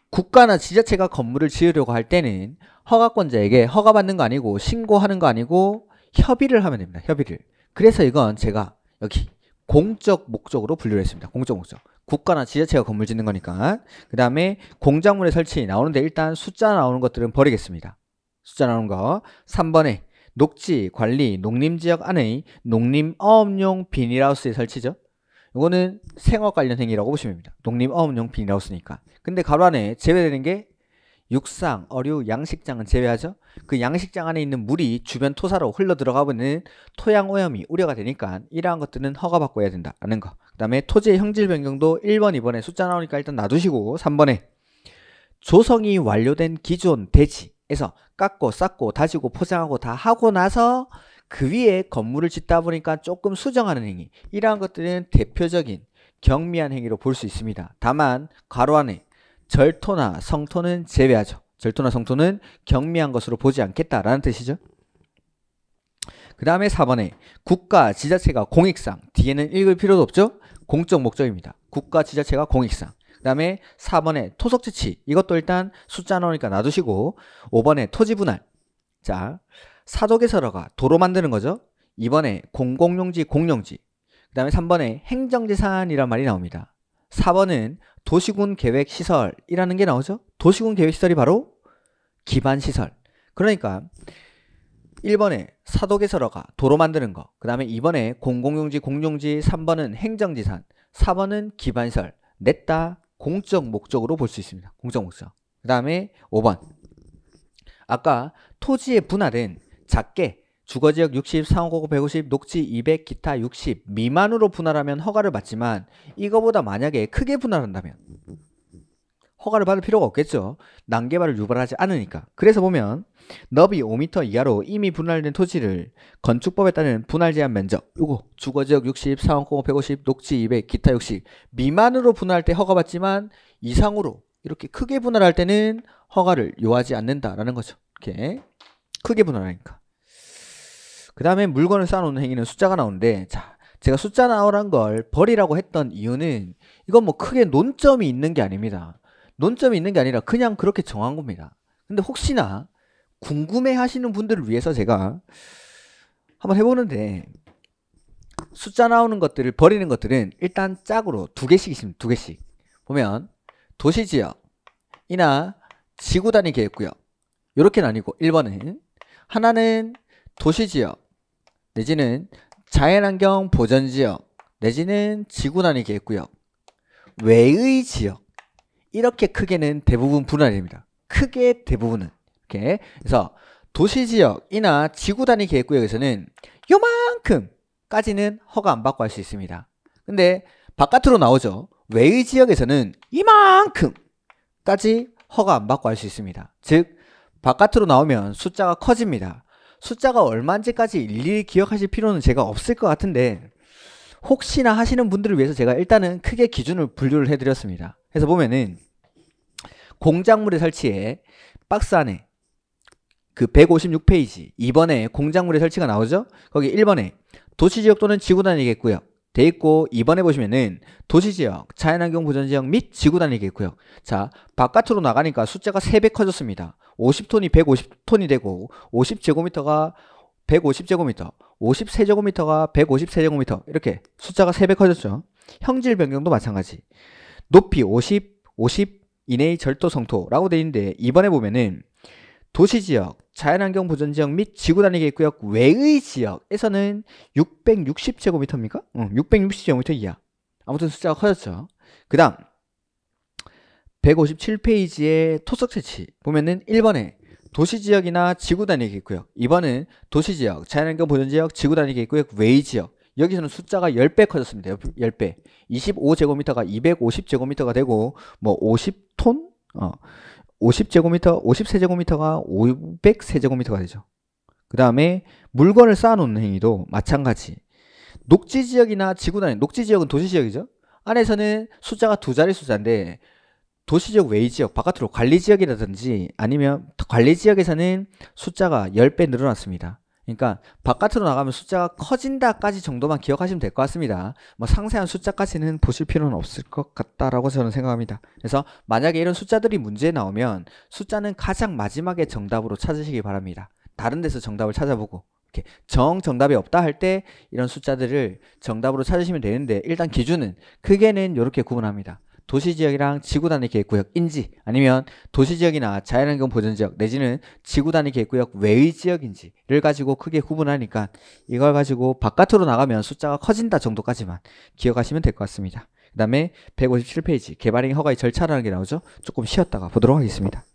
국가나 지자체가 건물을 지으려고 할 때는 허가권자에게 허가받는 거 아니고 신고하는 거 아니고 협의를 하면 됩니다. 협의를. 그래서 이건 제가 여기 공적 목적으로 분류를 했습니다. 공적 목적. 국가나 지자체가 건물 짓는 거니까. 그 다음에 공작물의 설치 나오는데 일단 숫자 나오는 것들은 버리겠습니다. 숫자 나오는 거. 3번에 녹지 관리 농림지역 안의 농림어업용 비닐하우스의 설치죠. 이거는 생업 관련 행위라고 보시면 됩니다. 농림어업용 비닐하우스니까. 근데 가로 안에 제외되는 게 육상, 어류, 양식장은 제외하죠. 그 양식장 안에 있는 물이 주변 토사로 흘러 들어가버리는 토양 오염이 우려가 되니까 이러한 것들은 허가받고 해야 된다는 거. 그 다음에 토지의 형질 변경도 1번, 2번에 숫자 나오니까 일단 놔두시고 3번에 조성이 완료된 기존 대지에서 깎고 쌓고 다지고 포장하고 다 하고 나서 그 위에 건물을 짓다 보니까 조금 수정하는 행위 이러한 것들은 대표적인 경미한 행위로 볼 수 있습니다. 다만 가로 안에 절토나 성토는 제외하죠. 절토나 성토는 경미한 것으로 보지 않겠다라는 뜻이죠. 그 다음에 4번에 국가 지자체가 공익상 뒤에는 읽을 필요도 없죠. 공적 목적입니다. 국가 지자체가 공익상 그 다음에 4번에 토속지치 이것도 일단 숫자 나오니까 놔두시고 5번에 토지분할 자 사도개설어가 도로 만드는 거죠. 이번에 공공용지 공용지 그 다음에 3번에 행정재산이란 말이 나옵니다. 4번은 도시군 계획 시설이라는 게 나오죠. 도시군 계획 시설이 바로 기반 시설. 그러니까 1번에 사도개설어가 도로 만드는 거. 그다음에 2번에 공공용지 공용지 3번은 행정지산. 4번은 기반 시설. 냈다 공적 목적으로 볼 수 있습니다. 공적 목적. 그다음에 5번. 아까 토지의 분할은 작게 주거지역 60, 상호고급 150, 녹지 200, 기타 60 미만으로 분할하면 허가를 받지만 이거보다 만약에 크게 분할한다면 허가를 받을 필요가 없겠죠. 난개발을 유발하지 않으니까. 그래서 보면 너비 5m 이하로 이미 분할된 토지를 건축법에 따른 분할 제한 면적 요거 주거지역 60, 상원공급 150, 녹지 200, 기타 60 미만으로 분할할 때 허가받지만 이상으로 이렇게 크게 분할할 때는 허가를 요하지 않는다라는 거죠. 이렇게 크게 분할하니까. 그 다음에 물건을 쌓아놓는 행위는 숫자가 나오는데 자 제가 숫자 나오란 걸 버리라고 했던 이유는 이건 뭐 크게 논점이 있는 게 아닙니다. 논점이 있는 게 아니라 그냥 그렇게 정한 겁니다. 근데 혹시나 궁금해 하시는 분들을 위해서 제가 한번 해보는데 숫자 나오는 것들을 버리는 것들은 일단 짝으로 두 개씩 있습니다. 두 개씩. 보면 도시지역이나 지구 단위 계획구역 이렇게 는아니고 1번은 하나는 도시지역 내지는 자연환경 보전지역 내지는 지구 단위 계획구역 외의 지역 이렇게 크게는 대부분 분할됩니다. 크게 대부분은 이렇게 그래서 도시지역이나 지구 단위 계획구역에서는 요만큼까지는 허가 안 받고 할 수 있습니다. 근데 바깥으로 나오죠. 외의 지역에서는 이만큼까지 허가 안 받고 할 수 있습니다. 즉 바깥으로 나오면 숫자가 커집니다. 숫자가 얼마인지까지 일일이 기억하실 필요는 제가 없을 것 같은데 혹시나 하시는 분들을 위해서 제가 일단은 크게 기준을 분류를 해드렸습니다. 그래서 보면은 공작물의 설치에 박스 안에 그 156페이지 2번에 공작물의 설치가 나오죠? 거기 1번에 도시지역 또는 지구단위겠고요. 돼 있고 2번에 보시면은 도시지역, 자연환경 보전지역 및 지구단위겠고요. 자 바깥으로 나가니까 숫자가 3배 커졌습니다. 50톤이 150톤이 되고 50제곱미터가 150제곱미터, 50세제곱미터가 150세제곱미터 이렇게 숫자가 3배 커졌죠. 형질 변경도 마찬가지. 높이 50, 50 이내의 절도 성토라고 돼 있는데 이번에 보면은 도시지역, 자연환경 보전지역 및 지구단위계구역 획 외의 지역에서는 660제곱미터입니까? 응, 어, 660제곱미터 이하. 아무튼 숫자가 커졌죠. 그 다음 157페이지의 토속 채취 보면은 1번에 도시지역이나 지구단위가 있고요. 2번은 도시지역, 자연환경 보존지역, 지구단위가 있고요. 외지역 여기서는 숫자가 10배 커졌습니다. 10배. 25제곱미터가 250제곱미터가 되고 뭐 50톤? 어. 50제곱미터, 53제곱미터가 500세제곱미터가 되죠. 그 다음에 물건을 쌓아놓는 행위도 마찬가지. 녹지지역이나 지구단위, 녹지지역은 도시지역이죠. 안에서는 숫자가 두자릿수자인데 도시적 외의 지역 바깥으로 관리 지역이라든지 아니면 관리 지역에서는 숫자가 10배 늘어났습니다. 그러니까 바깥으로 나가면 숫자가 커진다까지 정도만 기억하시면 될 것 같습니다. 뭐 상세한 숫자까지는 보실 필요는 없을 것 같다라고 저는 생각합니다. 그래서 만약에 이런 숫자들이 문제에 나오면 숫자는 가장 마지막에 정답으로 찾으시기 바랍니다. 다른 데서 정답을 찾아보고 이렇게 정 정답이 없다 할 때 이런 숫자들을 정답으로 찾으시면 되는데 일단 기준은 크게는 이렇게 구분합니다. 도시지역이랑 지구단위 계획구역 인지 아니면 도시지역이나 자연환경 보전지역 내지는 지구단위 계획구역 외의 지역인지를 가지고 크게 구분하니까 이걸 가지고 바깥으로 나가면 숫자가 커진다 정도까지만 기억하시면 될 것 같습니다. 그 다음에 157페이지 개발행 위 허가의 절차라는 게 나오죠. 조금 쉬었다가 보도록 하겠습니다.